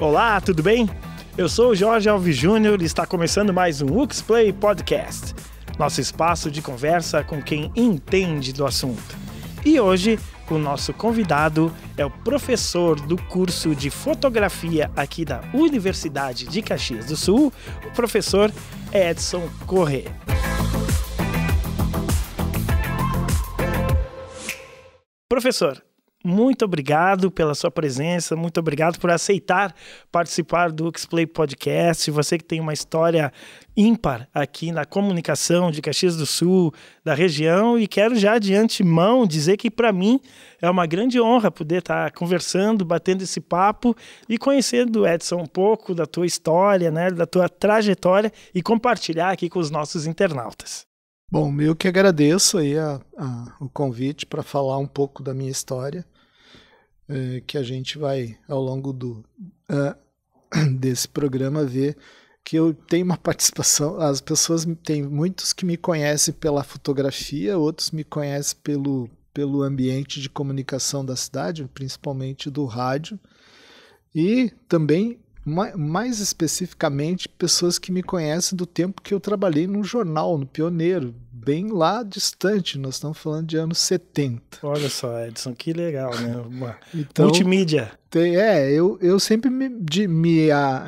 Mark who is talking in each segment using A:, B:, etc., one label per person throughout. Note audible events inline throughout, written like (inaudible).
A: Olá, tudo bem? Eu sou o Jorge Alves Júnior e está começando mais um Uxplay Podcast, nosso espaço de conversa com quem entende do assunto. E hoje, o nosso convidado é o professor do curso de fotografia aqui da Universidade de Caxias do Sul, o professor Edson Corrêa. Professor, muito obrigado pela sua presença, muito obrigado por aceitar participar do Xplay Podcast. Você que tem uma história ímpar aqui na comunicação de Caxias do Sul, da região, e quero já de antemão dizer que para mim é uma grande honra poder estar tá conversando, batendo esse papo e conhecendo, Edson, um pouco da tua história, né, da tua trajetória e compartilhar aqui com os nossos
B: internautas. Bom, eu que agradeço aí a, a, o convite para falar um pouco da minha história é, que a gente vai, ao longo do, uh, (clears throat) desse programa, ver que eu tenho uma (laughs) participação. As pessoas têm muitos que me conhecem pela fotografia, outros me conhecem pelo, pelo ambiente de comunicação da cidade, principalmente do rádio. E também mais especificamente pessoas que me conhecem do tempo que eu trabalhei num jornal, no Pioneiro, bem lá distante, nós estamos falando de anos 70. Olha só, Edson, que legal, né? (laughs) então, multimídia. é, eu, eu sempre me, me,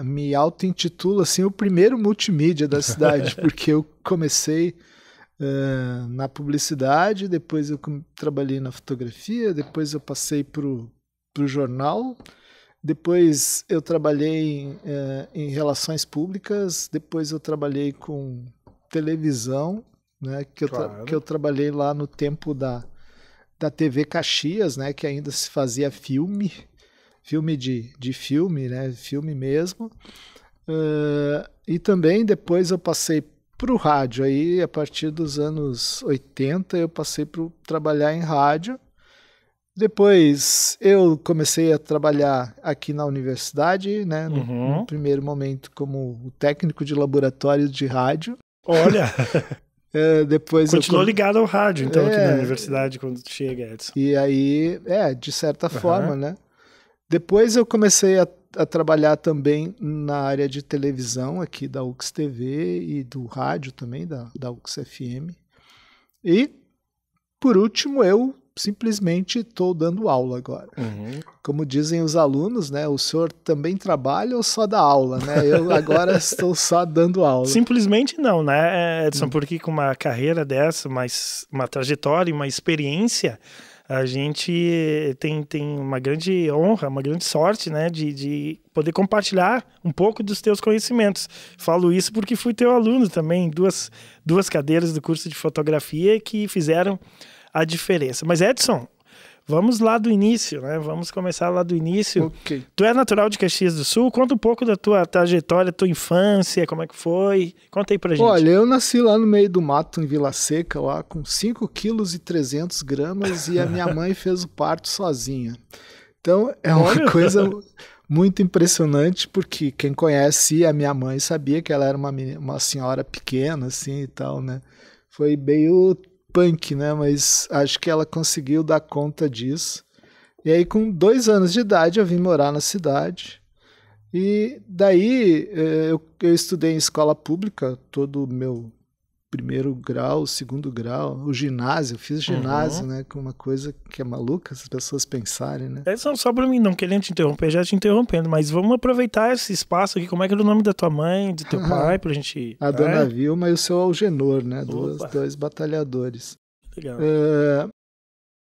B: me auto-intitulo assim, o primeiro multimídia da cidade, (laughs) porque eu comecei uh, na publicidade, depois eu trabalhei na fotografia, depois eu passei para o jornal depois eu trabalhei é, em relações públicas, depois eu trabalhei com televisão, né, que, eu claro. que eu trabalhei lá no tempo da, da TV Caxias, né, que ainda se fazia filme, filme de, de filme, né, filme mesmo. Uh, e também depois eu passei para o rádio, aí a partir dos anos 80 eu passei para trabalhar em rádio, depois eu comecei a trabalhar aqui na universidade, né? No, uhum. no primeiro momento como técnico de laboratório de rádio. Olha! (laughs) É, depois Continuou eu... ligado ao rádio, então, é... aqui na é. universidade, quando chega, Edson. E aí, é, de certa uhum. forma, né? Depois eu comecei a, a, trabalhar também na área de televisão aqui da UX TV e do rádio também, da, da UX FM. E, por último, eu simplesmente estou dando aula agora. Uhum. Como dizem os alunos, né? O senhor também trabalha ou só dá aula, né? Eu agora (laughs) estou só dando aula.
A: Simplesmente não, né, Edson? Uhum. Porque com uma carreira dessa, mas uma trajetória, uma experiência, a gente tem, tem uma grande honra, uma grande sorte, né, de, de poder compartilhar um pouco dos teus conhecimentos. Falo isso porque fui teu aluno também, duas, duas cadeiras do curso de fotografia que fizeram a diferença. Mas, Edson, vamos lá do início, né? Vamos começar lá do início. Okay. Tu é natural de Caxias do Sul?
B: Conta um pouco da tua trajetória, tua infância, como é que foi? Conta aí pra gente. Olha, eu nasci lá no meio do mato, em Vila Seca, lá com 5 quilos e 300 gramas e a minha mãe fez o parto sozinha. Então, é uma Olha. coisa muito impressionante, porque quem conhece a minha mãe sabia que ela era uma, uma senhora pequena, assim, e tal, né? Foi meio punk, né? Mas acho que ela conseguiu dar conta disso. E aí, com dois anos de idade, eu vim morar na cidade. E daí eh, eu, eu estudei em escola pública todo o meu primeiro grau, segundo grau, o ginásio, eu fiz uhum. ginásio, uhum. né? Com uma coisa que é maluca as pessoas pensarem, né?
A: É só, só pra mim, não querendo te interromper, já te interrompendo, mas vamos aproveitar esse espaço aqui. Como é que era o nome da tua mãe, do teu (laughs) pai, pra gente. A é? dona né?
B: Vilma e o seu Algenor, né? Dois, dois, batalhadores. Legal. É,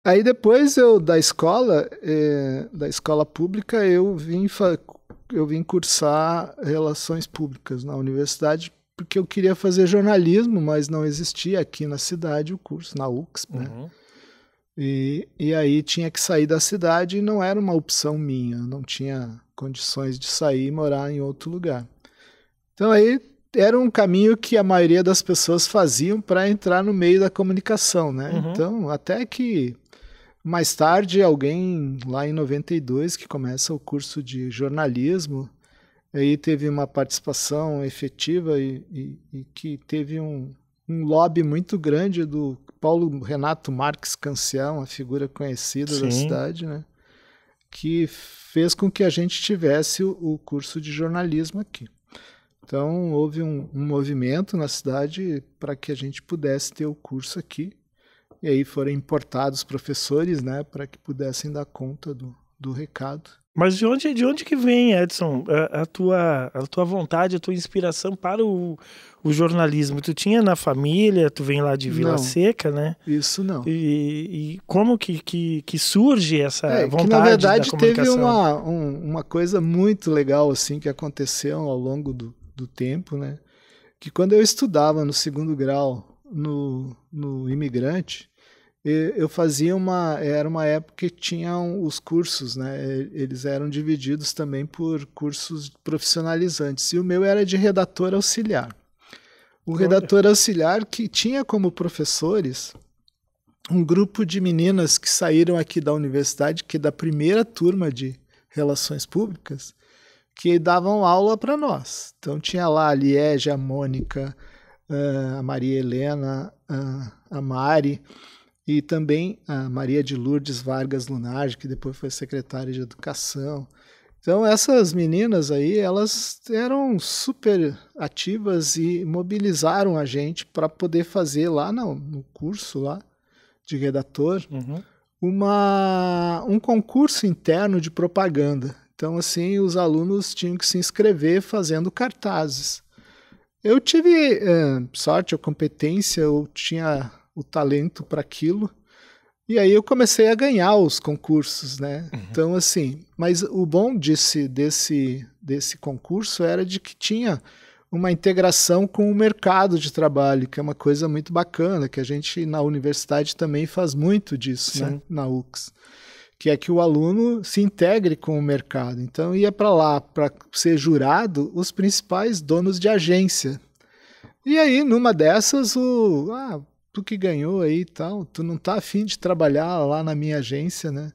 B: aí depois eu, da escola, é, da escola pública, eu vim, eu vim cursar Relações Públicas na Universidade porque eu queria fazer jornalismo, mas não existia aqui na cidade o curso, na UXP, né? Uhum. E, e aí tinha que sair da cidade e não era uma opção minha, não tinha condições de sair e morar em outro lugar. Então aí era um caminho que a maioria das pessoas faziam para entrar no meio da comunicação, né? Uhum. Então, até que mais tarde alguém lá em 92 que começa o curso de jornalismo aí teve uma participação efetiva e, e, e que teve um, um, lobby muito grande do Paulo Renato Marques Cancial, uma figura conhecida Sim. da cidade, né? que fez com que a gente tivesse o, o curso de jornalismo aqui. Então houve um, um movimento na cidade para que a gente pudesse ter o curso aqui. E aí foram importados professores, né, para que pudessem dar conta do, do recado. Mas de onde, de onde que vem, Edson,
A: a, a, tua, a tua vontade, a tua inspiração para o, o jornalismo? Tu tinha na
B: família, tu vem lá de Vila não,
A: Seca, né? Isso não. E, e como que, que, que, surge essa é, vontade que, na verdade, teve uma,
B: um, uma coisa muito legal, assim, que aconteceu ao longo do, do tempo, né? Que quando eu estudava no segundo grau no, no Imigrante, eu fazia uma era uma época que tinham os cursos né eles eram divididos também por cursos profissionalizantes e o meu era de redator auxiliar o redator auxiliar que tinha como professores um grupo de meninas que saíram aqui da universidade que é da primeira turma de relações públicas que davam aula para nós então tinha lá a Liege, a Mônica a Maria Helena a Mari e também a Maria de Lourdes Vargas Lunardi, que depois foi secretária de Educação. Então essas meninas aí, elas eram super ativas e mobilizaram a gente para poder fazer lá no, no, curso lá de redator uhum. uma, um concurso interno de propaganda. Então assim, os alunos tinham que se inscrever fazendo cartazes. Eu tive eh, sorte ou competência, eu tinha o talento para aquilo. E aí eu comecei a ganhar os concursos, né? Uhum. Então, assim, mas o bom desse, desse, desse concurso era de que tinha uma integração com o mercado de trabalho, que é uma coisa muito bacana, que a gente na universidade também faz muito disso, né? Sim. né? Na UX. Que é que o aluno se integre com o mercado. Então, ia para lá para ser jurado os principais donos de agência. E aí, numa dessas, o. Ah, tu que ganhou aí e tal, tu não tá afim de trabalhar lá na minha agência, né?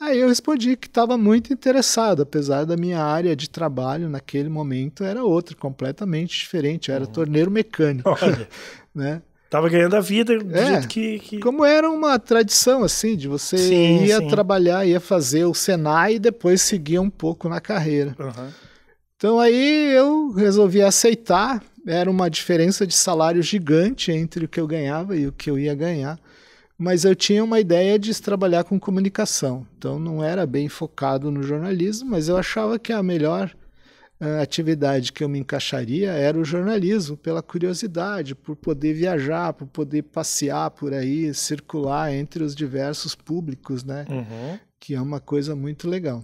B: Aí eu respondi que estava muito interessado, apesar da minha área de trabalho naquele momento era outra, completamente diferente, era uhum. torneiro mecânico, (laughs) né? Tava ganhando a vida do é, jeito que, que, Como era uma tradição, assim, de você sim, ia sim. trabalhar, ia fazer o Senai e depois seguir um pouco na carreira. Uhum. Então aí eu resolvi aceitar era uma diferença de salário gigante entre o que eu ganhava e o que eu ia ganhar, mas eu tinha uma ideia de trabalhar com comunicação. Então não era bem focado no jornalismo, mas eu achava que a melhor uh, atividade que eu me encaixaria era o jornalismo, pela curiosidade, por poder viajar, por poder passear por aí, circular entre os diversos públicos, né? Uhum. Que é uma coisa muito legal.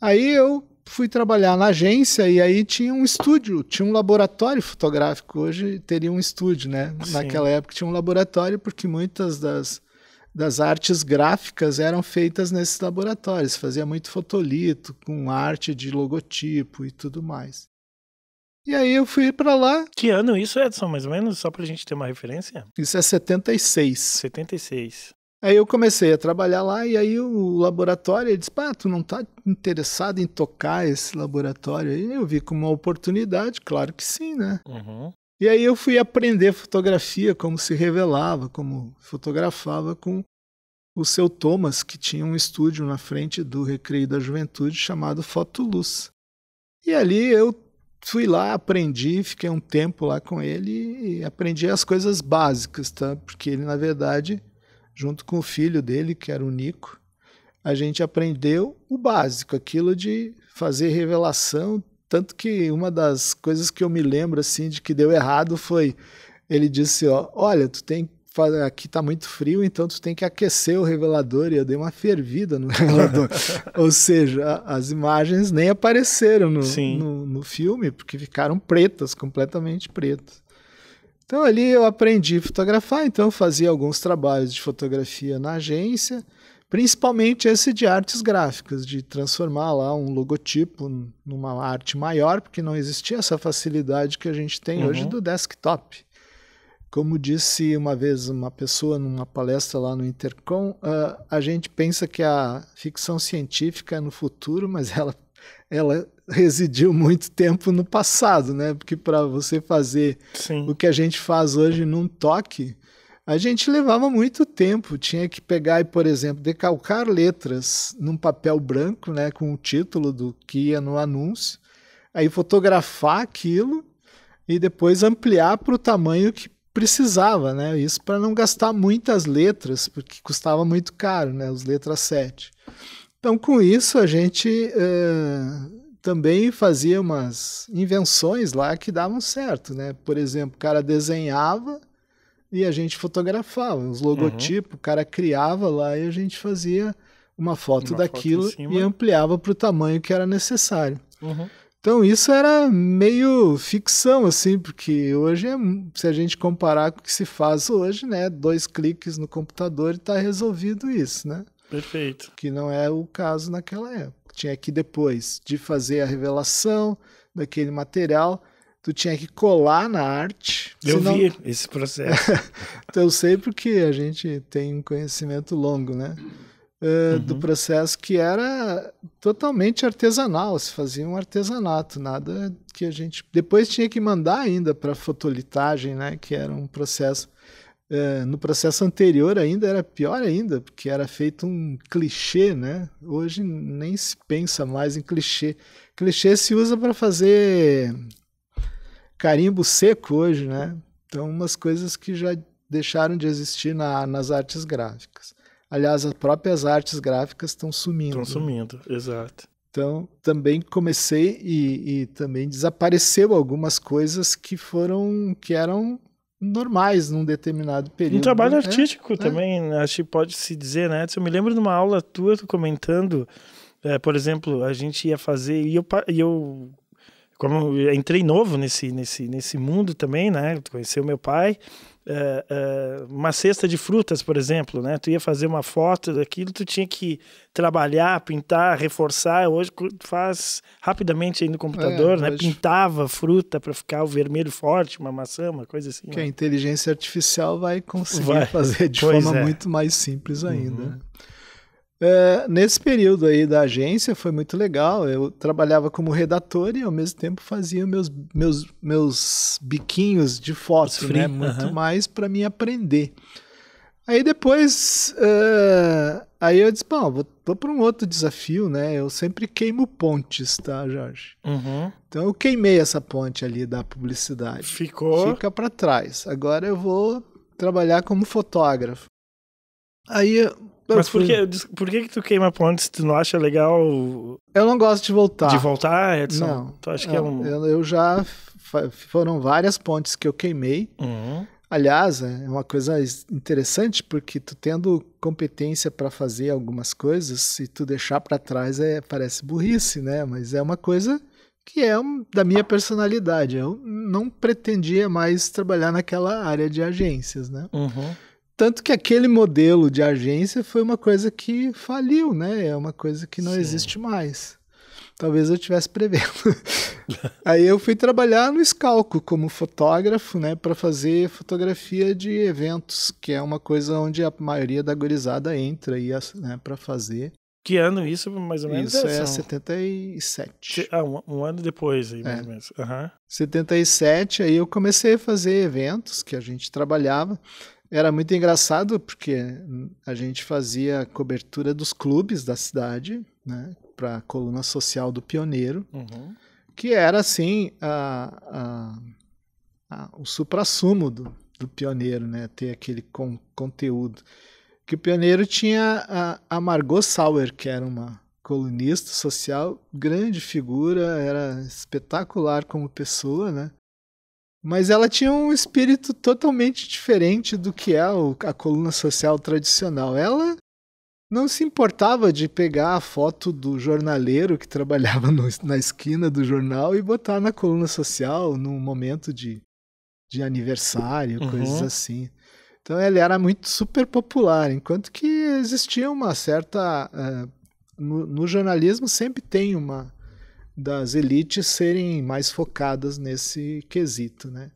B: Aí eu fui trabalhar na agência e aí tinha um estúdio, tinha um laboratório fotográfico. Hoje teria um estúdio, né? Sim. Naquela época tinha um laboratório, porque muitas das, das artes gráficas eram feitas nesses laboratórios. Fazia muito fotolito, com arte de logotipo e tudo mais.
A: E aí eu fui para lá. Que ano isso, Edson, mais ou menos? Só pra gente ter uma referência?
B: Isso é 76. 76. Aí eu comecei a trabalhar lá e aí o laboratório ele disse: "Pá, tu não está interessado em tocar esse laboratório?" Aí eu vi como uma oportunidade, claro que sim, né? Uhum. E aí eu fui aprender fotografia, como se revelava, como fotografava com o seu Thomas, que tinha um estúdio na frente do Recreio da Juventude chamado Fotoluz. E ali eu fui lá, aprendi, fiquei um tempo lá com ele e aprendi as coisas básicas, tá? Porque ele, na verdade, junto com o filho dele, que era o Nico, a gente aprendeu o básico, aquilo de fazer revelação. Tanto que uma das coisas que eu me lembro assim de que deu errado foi ele disse, ó, olha, tu tem aqui tá muito frio, então tu tem que aquecer o revelador e eu dei uma fervida no (laughs) revelador. Ou seja, as imagens nem apareceram no, no, no filme porque ficaram pretas, completamente pretas. Então ali eu aprendi a fotografar, então fazia alguns trabalhos de fotografia na agência, principalmente esse de artes gráficas, de transformar lá um logotipo numa arte maior, porque não existia essa facilidade que a gente tem uhum. hoje do desktop. Como disse uma vez uma pessoa numa palestra lá no Intercom, uh, a gente pensa que a ficção científica é no futuro, mas ela ela residiu muito tempo no passado, né? Porque para você fazer Sim. o que a gente faz hoje num toque, a gente levava muito tempo. Tinha que pegar e, por exemplo, decalcar letras num papel branco, né? Com o título do que ia no anúncio, aí fotografar aquilo e depois ampliar para o tamanho que precisava, né? Isso para não gastar muitas letras, porque custava muito caro, né? Os letras 7. Então, com isso, a gente uh, também fazia umas invenções lá que davam certo, né? Por exemplo, o cara desenhava e a gente fotografava os uhum. logotipos, uhum. o cara criava lá e a gente fazia uma foto uma daquilo foto e ampliava para o tamanho que era necessário. Uhum. Então isso era meio ficção, assim, porque hoje, é se a gente comparar com o que se faz hoje, né, dois cliques no computador e está resolvido isso, né? Perfeito. Que não é o caso naquela época. Tinha que depois de fazer a revelação daquele material, tu tinha que colar na arte. Eu senão... vi esse processo. (laughs) então eu sei porque a gente tem um conhecimento longo, né? Uh, uhum. Do processo que era totalmente artesanal, se fazia um artesanato, nada que a gente. Depois tinha que mandar ainda para fotolitagem, né? Que era um processo é, no processo anterior ainda era pior ainda, porque era feito um clichê, né? Hoje nem se pensa mais em clichê. Clichê se usa para fazer carimbo seco hoje, né? Então, umas coisas que já deixaram de existir na, nas artes gráficas. Aliás, as próprias artes gráficas estão sumindo. Estão né? sumindo, né? exato. Então, também comecei e, e também desapareceu algumas coisas que foram que eram normais num determinado período. Um trabalho né? artístico é, também, né? acho que pode se
A: dizer, né? Eu me lembro de uma aula tua tu comentando, é, por exemplo, a gente ia fazer e eu, e eu como eu entrei novo nesse, nesse, nesse mundo também, né? conheceu meu pai eh, eh, uma cesta de frutas, por exemplo, né? Tu ia fazer uma foto daquilo, tu tinha que trabalhar, pintar, reforçar. Hoje faz rapidamente aí no computador, é, né? Hoje... Pintava fruta para ficar o vermelho forte, uma maçã, uma coisa assim. Que né? a
B: inteligência artificial vai conseguir vai. fazer de pois forma é. muito mais simples ainda. Uhum. Né? É, nesse período aí da agência foi muito legal. Eu trabalhava como redator e ao mesmo tempo fazia meus, meus, meus biquinhos de foto, free, né? Muito uh -huh. mais para me aprender. Aí depois, uh, aí eu disse, bom, vou, vou para um outro desafio, né? Eu sempre queimo pontes, tá, Jorge? Uhum. Então eu queimei essa ponte ali da publicidade. Ficou? Fica para trás. Agora eu vou trabalhar como fotógrafo. Aí. Mas por, fui... que, por que, que tu queima pontes tu não acha legal? Eu não gosto de voltar. De voltar, Edson? Não. Tu acha que é um. Eu, eu já. Foram várias pontes que eu queimei. Uhum. Aliás, é uma coisa interessante porque tu tendo competência para fazer algumas coisas, se tu deixar para trás é parece burrice, né? Mas é uma coisa que é um, da minha personalidade. Eu não pretendia mais trabalhar naquela área de agências, né? Uhum. Tanto que aquele modelo de agência foi uma coisa que faliu, né? É uma coisa que não Sim. existe mais. Talvez eu tivesse prevendo. (laughs) Aí eu fui trabalhar no Scalco como fotógrafo, né, para fazer fotografia de eventos, que é uma coisa onde a maioria da gorizada entra aí, né, para fazer. Que ano isso, mais ou menos? Isso é, são...
A: 77. Ah, um, um, ano depois, aí, mais é. ou menos. Uhum.
B: 77, aí eu comecei a fazer eventos que a gente trabalhava. Era muito engraçado porque a gente fazia cobertura dos clubes da cidade, né, para a coluna social do Pioneiro, uhum. que era assim a, a, a, o supra-sumo do, do Pioneiro, né, ter aquele con conteúdo. Que o Pioneiro tinha a, a Margot Sauer, que era uma colunista social, grande figura, era espetacular como pessoa, né? Mas ela tinha um espírito totalmente diferente do que é a coluna social tradicional. Ela não se importava de pegar a foto do jornaleiro que trabalhava no, na esquina do jornal e botar na coluna social num momento de, de aniversário, uhum. coisas assim. Então ela era muito super popular, enquanto que existia uma certa. Uh, no, no jornalismo sempre tem uma das elites serem mais focadas nesse quesito, né?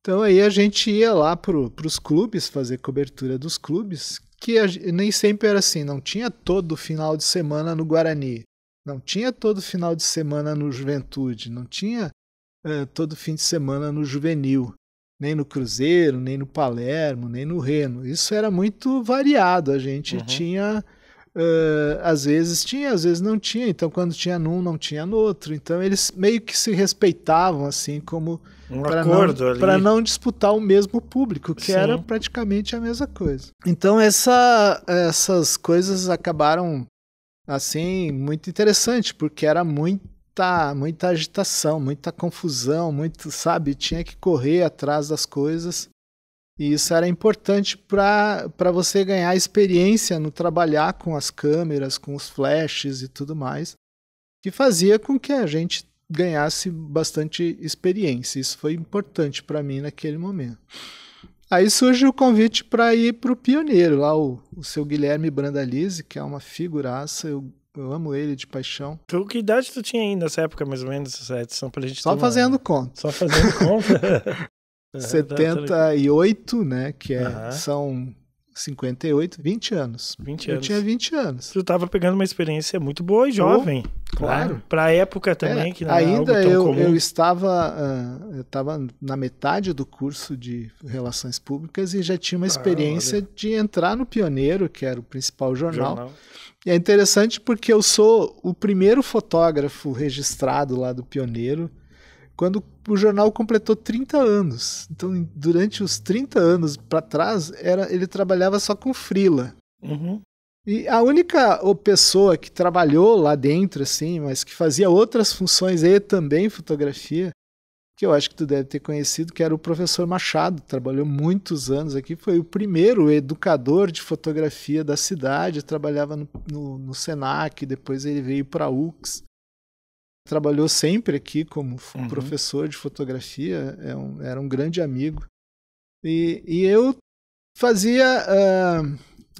B: Então aí a gente ia lá para os clubes fazer cobertura dos clubes, que a, nem sempre era assim, não tinha todo final de semana no Guarani, não tinha todo final de semana no Juventude, não tinha uh, todo fim de semana no Juvenil, nem no Cruzeiro, nem no Palermo, nem no Reno. Isso era muito variado, a gente uhum. tinha Uh, às vezes tinha, às vezes não tinha. Então, quando tinha num, não tinha no outro. Então, eles meio que se respeitavam, assim, como. Um para não, Para não disputar o mesmo público, que Sim. era praticamente a mesma coisa. Então, essa, essas coisas acabaram, assim, muito interessante, porque era muita, muita agitação, muita confusão, muito, sabe? Tinha que correr atrás das coisas. E isso era importante para você ganhar experiência no trabalhar com as câmeras, com os flashes e tudo mais, que fazia com que a gente ganhasse bastante experiência. Isso foi importante para mim naquele momento. Aí surge o convite para ir para o pioneiro, lá o, o seu Guilherme Brandalize, que é uma figuraça, eu, eu amo ele de paixão. Tu, que idade tu tinha ainda nessa época, mais ou menos,
A: Edson? Pra gente Só tomar... fazendo
B: conta. Só fazendo conta? (laughs)
A: 78,
B: tá né? Que é, são 58, 20 anos. 20 anos. Eu tinha 20
A: anos. Tu estava pegando uma experiência muito boa e jovem. Oh, claro. para Pra época também, é, que não Ainda era eu, comum. eu
B: estava ah, eu estava na metade do curso de Relações Públicas e já tinha uma ah, experiência ah, de entrar no Pioneiro, que era o principal jornal. jornal. E é interessante porque eu sou o primeiro fotógrafo registrado lá do Pioneiro quando o jornal completou 30 anos. Então, durante os 30 anos para trás, era ele trabalhava só com frila. Uhum. E a única pessoa que trabalhou lá dentro, assim, mas que fazia outras funções e também fotografia, que eu acho que tu deve ter conhecido, que era o professor Machado, trabalhou muitos anos aqui, foi o primeiro educador de fotografia da cidade, trabalhava no, no, no Senac, depois ele veio para a UX trabalhou sempre aqui como uhum. professor de fotografia, é um, era um grande amigo. E, e eu fazia. Uh,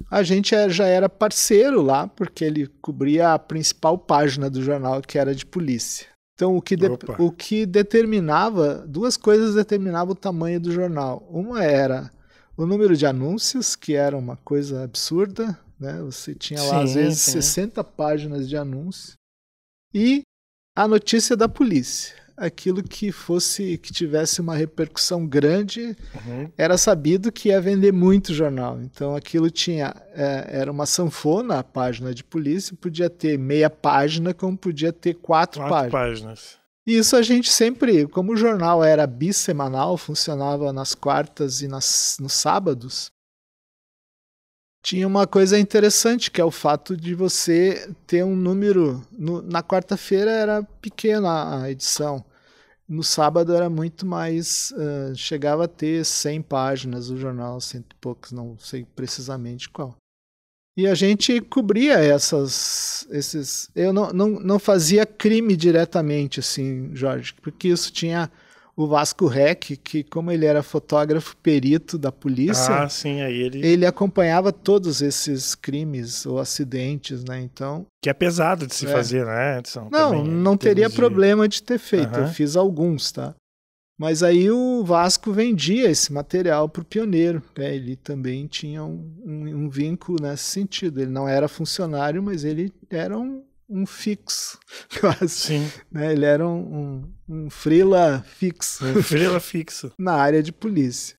B: a gente é, já era parceiro lá, porque ele cobria a principal página do jornal, que era de polícia. Então, o que, de, o que determinava, duas coisas determinavam o tamanho do jornal. Uma era o número de anúncios, que era uma coisa absurda, né? Você tinha lá, sim, às vezes, sim. 60 páginas de anúncio. E a notícia da polícia. Aquilo que fosse, que tivesse uma repercussão grande, uhum. era sabido que ia vender muito jornal. Então aquilo tinha, é, era uma sanfona a página de polícia, podia ter meia página, como podia ter quatro, quatro páginas. páginas. Isso a gente sempre, como o jornal era bissemanal, funcionava nas quartas e nas, nos sábados, tinha uma coisa interessante, que é o fato de você ter um número. No, na quarta-feira era pequena a edição. No sábado era muito mais. Uh, chegava a ter 100 páginas o jornal, cento e poucos, não sei precisamente qual. E a gente cobria essas. Esses, eu não, não, não fazia crime diretamente, assim, Jorge, porque isso tinha o Vasco Rec, que como ele era fotógrafo perito da polícia, ah,
A: sim, aí ele... ele
B: acompanhava todos esses crimes ou acidentes, né? Então.
A: Que é pesado de se é. fazer, né,
B: Edson? Não, Também, não teria de... problema de ter feito. Uhum. Eu fiz alguns, tá? Mas aí o Vasco vendia esse material para o pioneiro. Né? Ele também tinha um, um, um, vínculo nesse sentido. Ele não era funcionário, mas ele era um, um fixo, (laughs) quase. Sim. Né? Ele era um, um, um frila fixo. Um frila fixo. (laughs) na área de polícia.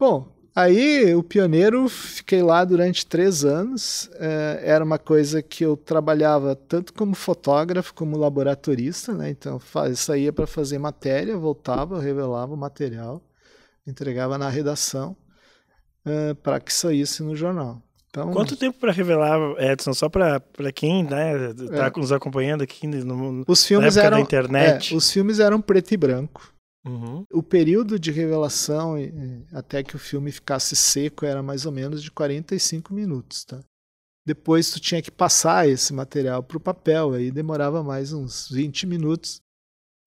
B: Bom, aí o pioneiro, fiquei lá durante três anos. É, era uma coisa que eu trabalhava tanto como fotógrafo, como laboratorista, né? Então faz, saía para fazer matéria, voltava, revelava o material, entregava na redação eh, para que saísse no jornal. Então... Quanto
A: tempo para revelar, Edson? Só para quem né, tá é. nos acompanhando aqui no, os filmes na época eram, da internet.
B: É, os filmes eram preto e branco. Uhum. O período de revelação até que o filme ficasse seco era mais ou menos de 45 minutos, tá? Depois tu tinha que passar esse material para o papel, aí demorava mais uns 20 minutos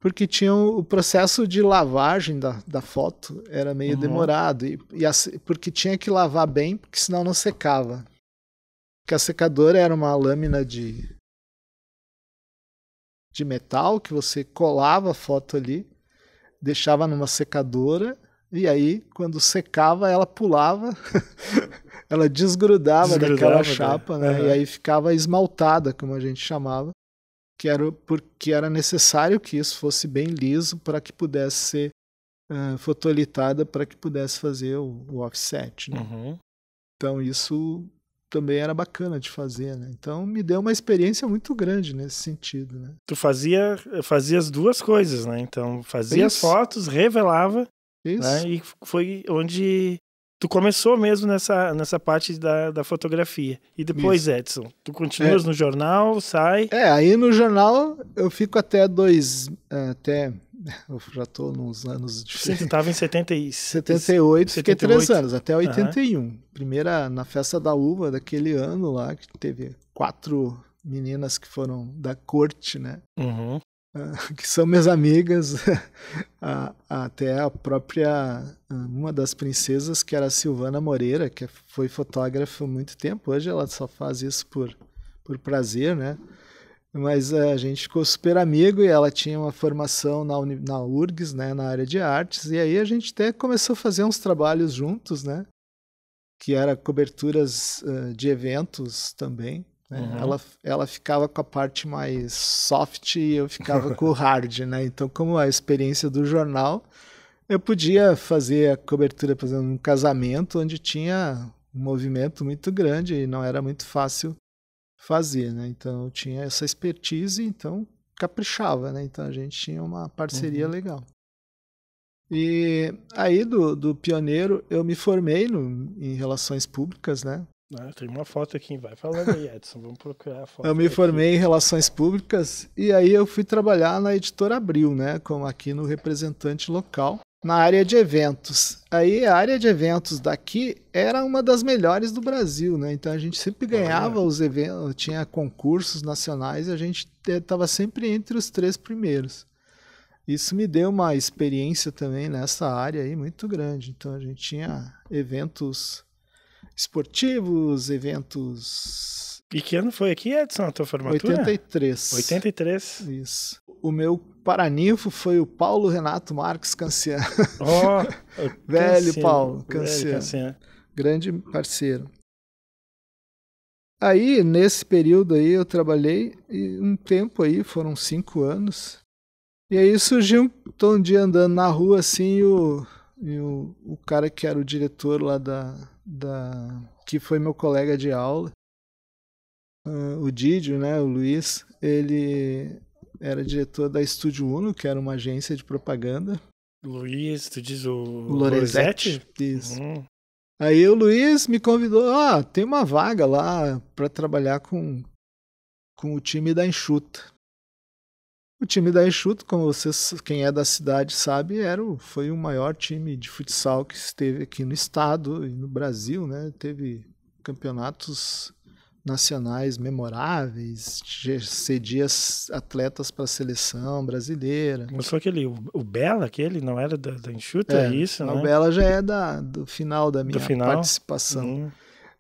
B: porque tinha o processo de lavagem da, da foto era meio uhum. demorado e, e porque tinha que lavar bem porque senão não secava porque a secadora era uma lâmina de de metal que você colava a foto ali deixava numa secadora e aí quando secava ela pulava (laughs) ela desgrudava, desgrudava daquela né? chapa né? Uhum. e aí ficava esmaltada como a gente chamava que era porque era necessário que isso fosse bem liso para que pudesse ser uh, fotolitada, para que pudesse fazer o, o offset. Né? Uhum. Então isso também era bacana de fazer, né? Então me deu uma experiência muito grande nesse sentido, né?
A: Tu fazia, fazia as duas coisas, né? Então fazia isso. as
B: fotos, revelava, né? e foi
A: onde tu começou mesmo nessa, nessa parte da, da fotografia. E depois, Isso. Edson, tu continuas é. no jornal, sai?
B: É, aí no jornal eu fico até dois, é, até, (laughs) eu já tô nos anos diferentes. Sim,
A: tava em 70 e... 78, (laughs) 78. fiquei três anos, até 81. Uhum.
B: Primeira na festa da uva daquele ano lá, que teve quatro meninas que foram da corte, né? Uhum. (laughs) que são minhas amigas, (laughs) a, até a própria, uma das princesas, que era a Silvana Moreira, que foi fotógrafa há muito tempo, hoje ela só faz isso por, por prazer, né? Mas eh, a gente ficou super amigo e ela tinha uma formação na, Uni, na URGS, né, na área de artes, e aí a gente até começou a fazer uns trabalhos juntos, né? Que era coberturas uh, de eventos também. Né? Uhum. Ela, ela ficava com a parte mais soft e eu ficava com o (laughs) hard, né? Então, como a experiência do jornal, eu podia fazer a cobertura, por exemplo, num casamento onde tinha um movimento muito grande e não era muito fácil fazer, né? Então, eu tinha essa expertise, então caprichava, né? Então, a gente tinha uma parceria uhum. legal. E aí, do, do pioneiro, eu me formei no, em relações públicas, né? Né, tem uma foto aqui, vai
A: falando aí, (laughs) Edson, vamos procurar a foto. Eu me aqui. formei
B: em Relações Públicas e aí eu fui trabalhar na Editora Abril, né, como aqui no representante local, na área de eventos. Aí a área de eventos daqui era uma das melhores do Brasil, né, então a gente sempre ganhava os eventos, tinha concursos nacionais e a gente estava sempre entre os três primeiros. Isso me deu uma experiência também nessa área aí muito grande, então a gente tinha eventos esportivos, eventos. E que ano foi aqui, Edson, a tua formatura? 83. 83. Isso. O meu paraninfo foi o Paulo Renato Marques Canciano. Ó, (laughs) oh, velho Paulo Canciano. Velho Grande parceiro. Aí, nesse período aí, eu trabalhei um tempo aí, foram cinco anos. E aí surgiu, um dia andando na rua assim, e o, e o, o cara que era o diretor lá da, da que foi meu colega de aula, uh, o Didio, né, o Luiz, ele era diretor da Estúdio Uno, que era uma agência de propaganda.
A: Luiz, tu diz o, o Lorenzetti? Isso. Uhum.
B: Aí o Luiz me convidou, ah, tem uma vaga lá para trabalhar com, com o time da Enxuta. O time da Enxuto, como vocês, quem é da cidade sabe, era o, foi o maior time de futsal que esteve aqui no estado e no Brasil, né? Teve campeonatos nacionais memoráveis, cedia atletas para a seleção brasileira. Começou aquele, o, Bela, aquele, não era da, da Enxuta, é, é isso, né? O Bela já é da, do final da minha final? participação. Uhum.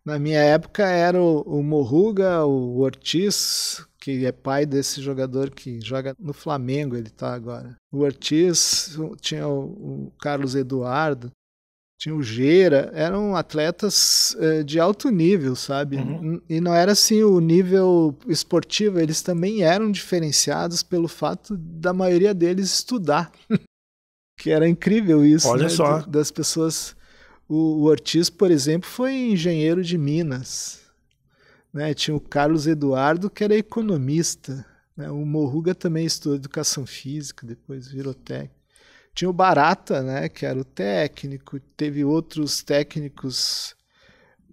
B: Na minha época era o, o Morruga, o Ortiz, que é pai desse jogador que joga no Flamengo, ele está agora. O Ortiz, tinha o, o Carlos Eduardo, tinha o Gera, eram atletas eh, de alto nível, sabe? Uhum. E não era assim o nível esportivo, eles também eram diferenciados pelo fato da maioria deles estudar. (laughs) que era incrível isso, Olha né? só. das pessoas. O, o Ortiz, por exemplo, foi engenheiro de Minas. Né? Tinha o Carlos Eduardo, que era economista. Né? O Morruga também estudou educação física, depois virou técnico. Tinha o Barata, né? que era o técnico, teve outros técnicos.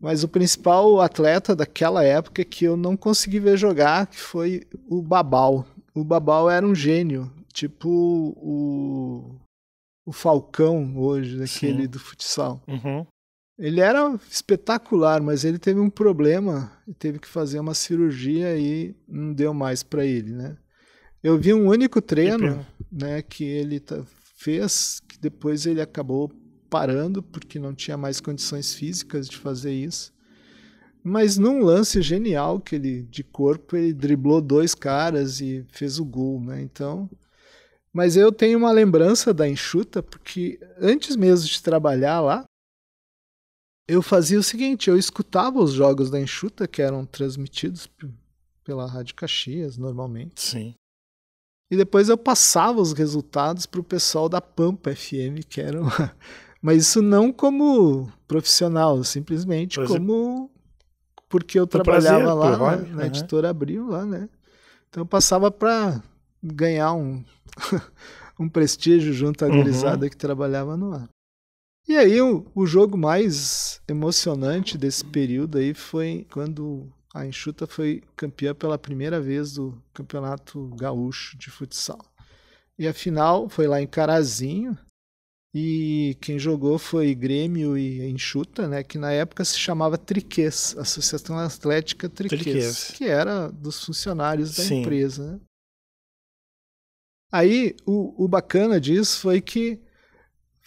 B: Mas o principal atleta daquela época que eu não consegui ver jogar que foi o Babal. O Babal era um gênio, tipo o, o Falcão hoje, daquele né, Sim. do futsal. Uhum. Ele era espetacular, mas ele teve um problema, teve que fazer uma cirurgia e não deu mais para ele, né? Eu vi um único treino, né, que ele fez, que depois ele acabou parando porque não tinha mais condições físicas de fazer isso. Mas num lance genial que ele de corpo ele driblou dois caras e fez o gol, né? Então, mas eu tenho uma lembrança da enxuta porque antes mesmo de trabalhar lá, eu fazia o seguinte: eu escutava os jogos da Enxuta, que eram transmitidos pela Rádio Caxias, normalmente. Sim. E depois eu passava os resultados para o pessoal da Pampa FM, que era uma... (laughs) Mas isso não como profissional, simplesmente é. como porque eu trabalhava prazer, lá né? na, editora Abril, lá, né? Então eu passava para ganhar um, (laughs) um prestígio junto à uhum. que trabalhava no ar. E aí o, o jogo mais emocionante desse período aí foi quando a Enxuta foi campeã pela primeira vez do Campeonato Gaúcho de Futsal. E a final foi lá em Carazinho, e quem jogou foi Grêmio e Enxuta, né? Que na época se chamava Triques, Associação Atlética Triques, Triques. que era dos funcionários da Sim. empresa. Né? Aí o, o, bacana disso foi que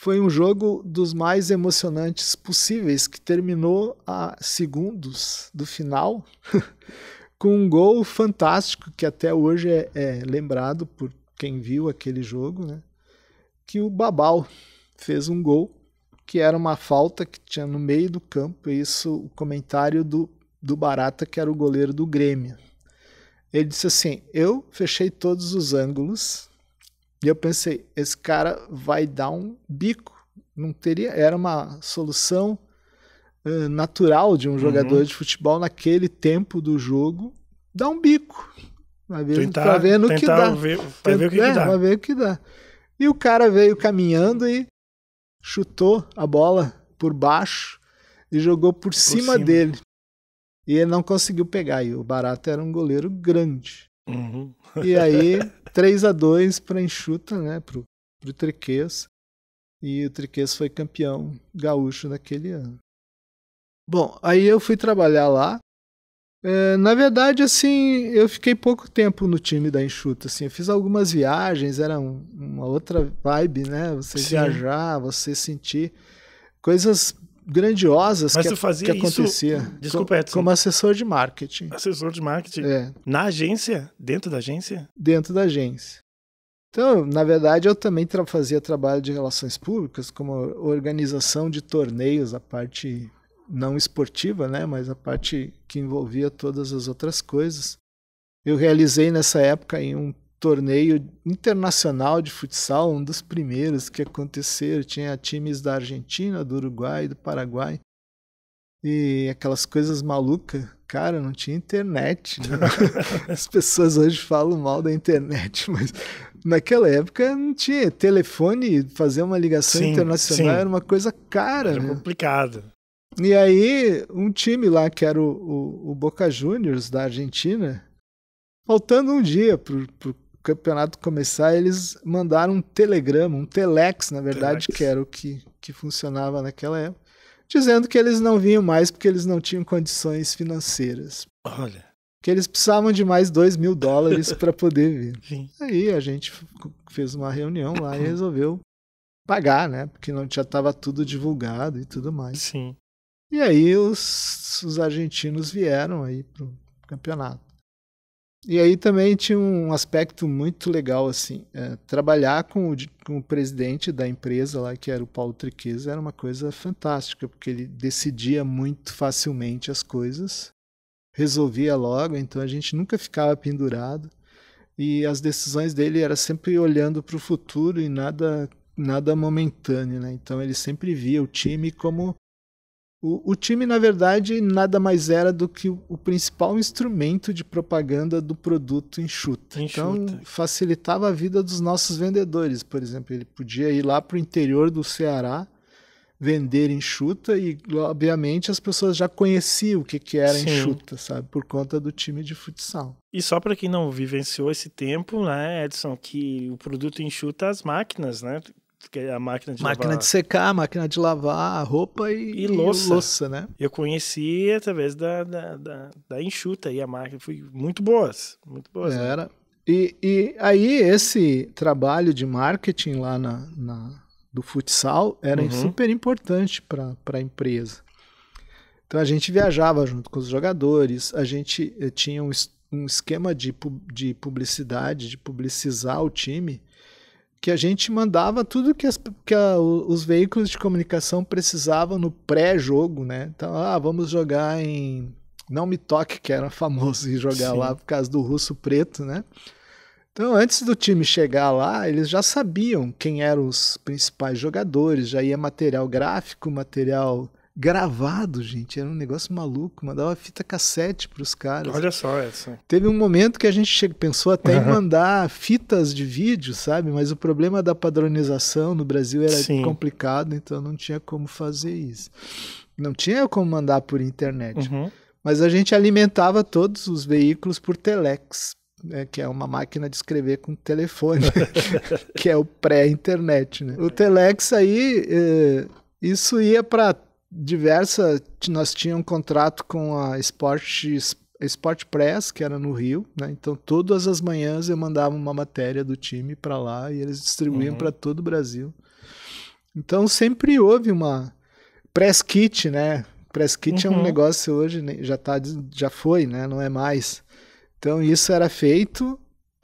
B: foi um jogo dos mais emocionantes possíveis, que terminou a segundos do final, (laughs) com um gol fantástico, que até hoje é, é, lembrado por quem viu aquele jogo, né? que o Babal fez um gol, que era uma falta que tinha no meio do campo, e isso o comentário do, do Barata, que era o goleiro do Grêmio. Ele disse assim, eu fechei todos os ângulos, e eu pensei, esse cara vai dar um bico. Não teria, era uma solução uh, natural de um uhum. jogador uhum. de futebol naquele tempo do jogo dar um bico. Vai ver, tentar, pra ver no que dá. Ver, vai ver o que, é, que dá. É, vai ver o que dá. E o cara veio caminhando e chutou a bola por baixo e jogou por, por cima, cima, dele. E ele não conseguiu pegar. E o Barata era um goleiro grande. Uhum. E aí (laughs) 3 a 2 para enxuta, né, pro, pro Triquês. E o Triquês foi campeão gaúcho naquele ano. Bom, aí eu fui trabalhar lá. É, na verdade, assim, eu fiquei pouco tempo no time da Enxuta, assim, eu fiz algumas viagens, era um, uma outra vibe, né? Você Sim. viajar, você sentir coisas grandiosas Mas que, fazia que acontecia. Isso... Desculpa, Edson. Como assessor de marketing. Assessor de marketing? É. Na agência? Dentro da agência? Dentro da agência. Então, na verdade, eu também tra fazia trabalho de relações públicas, como organização de torneios, a parte não esportiva, né, mas a parte que envolvia todas as outras coisas. Eu realizei nessa época em um torneio internacional de futsal, um dos primeiros que aconteceram. Tinha times da Argentina, do Uruguai, do Paraguai. E aquelas coisas malucas. Cara, não tinha internet. Né? (laughs) As pessoas hoje falam mal da internet, (laughs) mas naquela época não tinha telefone, fazer uma ligação sim, internacional sim. era uma coisa cara. Era né?
A: complicado.
B: E aí, um time lá, que era o, o, o Boca Juniors da Argentina, faltando um dia pro, pro campeonato começar, eles mandaram um telegrama, um telex, na verdade, telex. que era o que, que funcionava naquela época, dizendo que eles não vinham mais porque eles não tinham condições financeiras. Olha. Que eles precisavam de mais 2 mil dólares (laughs) para poder vir. Sim. Aí a gente fez uma reunião lá e resolveu pagar, né? Porque não já estava tudo divulgado e tudo mais. Sim. E aí os, os argentinos vieram aí para o campeonato. E aí também tinha um aspecto muito legal, assim, é, trabalhar com o, com o presidente da empresa lá, que era o Paulo Triquesa, era uma coisa fantástica, porque ele decidia muito facilmente as coisas, resolvia logo, então a gente nunca ficava pendurado, e as decisões dele era sempre olhando para o futuro e nada nada momentâneo, né? Então ele sempre via o time como o, o, time, na verdade, nada mais era do que o, o principal instrumento de propaganda do produto enxuta. enxuta. Então, facilitava a vida dos nossos vendedores. Por exemplo, ele podia ir lá para o interior do Ceará vender enxuta e, obviamente, as pessoas já conheciam o que, que era Sim. enxuta, sabe? Por conta do time de futsal.
A: E só para quem não vivenciou esse tempo, né, Edson, que o produto enxuta as máquinas, né? a máquina de máquina lavar. de
B: secar, máquina de lavar, roupa e, e, louça. e louça. né?
A: Eu conheci através da, da, da, da enxuta e a máquina
B: foi muito boas, muito boas. Era. Né? E, e aí esse trabalho de marketing lá na, na do futsal era uhum. super importante para a empresa. Então a gente viajava junto com os jogadores, a gente eh, tinha um, um esquema de, de publicidade, de publicizar o time que a gente mandava tudo que, as, que a, os veículos de comunicação precisavam no pré-jogo, né? Então, ah, vamos jogar em Não Me Toque, que era (laughs) famoso e jogar Sim. lá por causa do russo preto, né? Então, antes do time chegar lá, eles já sabiam quem eram os principais jogadores, já ia material gráfico, material gravado, gente. Era um negócio maluco. Mandava fita cassete para os caras. Olha só essa. Teve um momento que a gente pensou até uhum. em mandar fitas de vídeo, sabe? Mas o problema da padronização no Brasil era Sim. complicado, então não tinha como fazer isso. Não tinha como mandar por internet. Uhum. Mas a gente alimentava todos os veículos por telex, né? que é uma máquina de escrever com telefone, (laughs) que é o pré-internet. Né? O telex aí, eh, isso ia para diversa, nós tínhamos um contrato com a Sport, Sport Press, que era no Rio, né? Então todas as manhãs eu mandava uma matéria do time para lá e eles distribuíam uhum. para todo o Brasil. Então sempre houve uma press kit, né? Press kit uhum. é um uhum. negócio hoje né, já tá já foi, né? Não é mais. Então isso era feito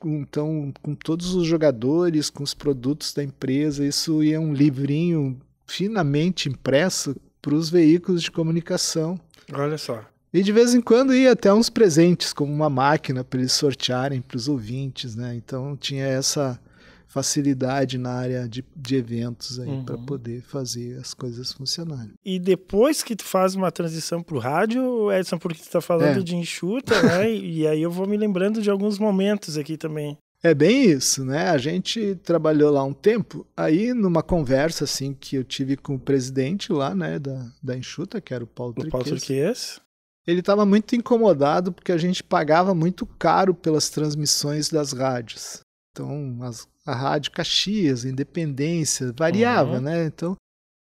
B: então com todos os jogadores, com os produtos da empresa, isso ia um livrinho finamente impresso para os veículos de comunicação. Olha só. E de vez em quando ia até uns presentes, como uma máquina para eles sortearem para os ouvintes, né? Então tinha essa facilidade na área de, de eventos aí uhum. para poder fazer as coisas funcionarem.
A: E depois que tu faz uma transição para o rádio, Edson, porque tu está falando é. de enxuta, né? (laughs) e aí eu vou me lembrando de alguns momentos aqui também.
B: É bem isso, né? A gente trabalhou lá um tempo, aí numa conversa assim que eu tive com o presidente lá, né, da, da Enxuta, que era o Paulo Triquies. O Paulo Triquies. Ele estava muito incomodado porque a gente pagava muito caro pelas transmissões das rádios. Então, as, a Rádio Caxias, Independência, variava, uhum. né? Então,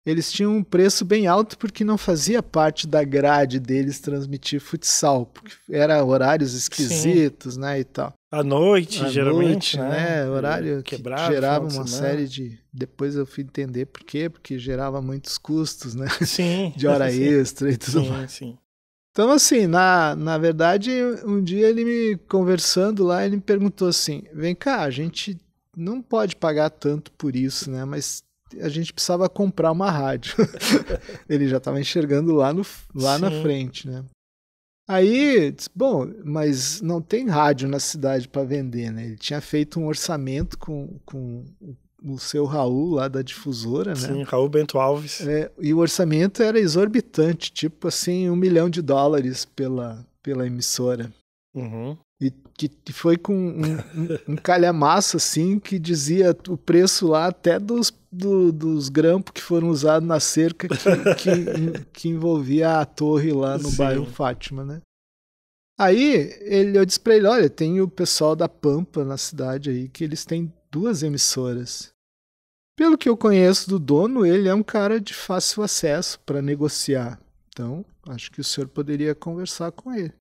B: eles tinham um preço bem alto porque não fazia parte da grade deles transmitir futsal, porque era horários esquisitos, Sim. né, e tal. À noite, à geralmente, noite, né? né? Horário que gerava uma série de depois eu fui entender por quê, porque gerava muitos custos, né? Sim. (laughs) de hora (laughs) extra e tudo sim, mais. Sim. Então, assim, na, na verdade, um dia ele me conversando lá, ele me perguntou assim: vem cá, a gente não pode pagar tanto por isso, né? Mas a gente precisava comprar uma rádio. (laughs) ele já estava enxergando lá, no, lá na frente, né? Aí, bom, mas não tem rádio na cidade para vender, né? Ele tinha feito um orçamento com, com o seu Raul lá da difusora, né? Sim, Raul Bento Alves. É, e o orçamento era exorbitante, tipo assim, um milhão de dólares pela, pela emissora. Uhum que, foi com um, um, um, calhamaço assim que dizia o preço lá até dos, do, dos grampos que foram usados na cerca que, que, que envolvia a torre lá no Sim. bairro Fátima, né? Aí ele, eu disse pra ele: olha, tem o pessoal da Pampa na cidade aí, que eles têm duas emissoras. Pelo que eu conheço do dono, ele é um cara de fácil acesso para negociar. Então, acho que o senhor poderia conversar com ele.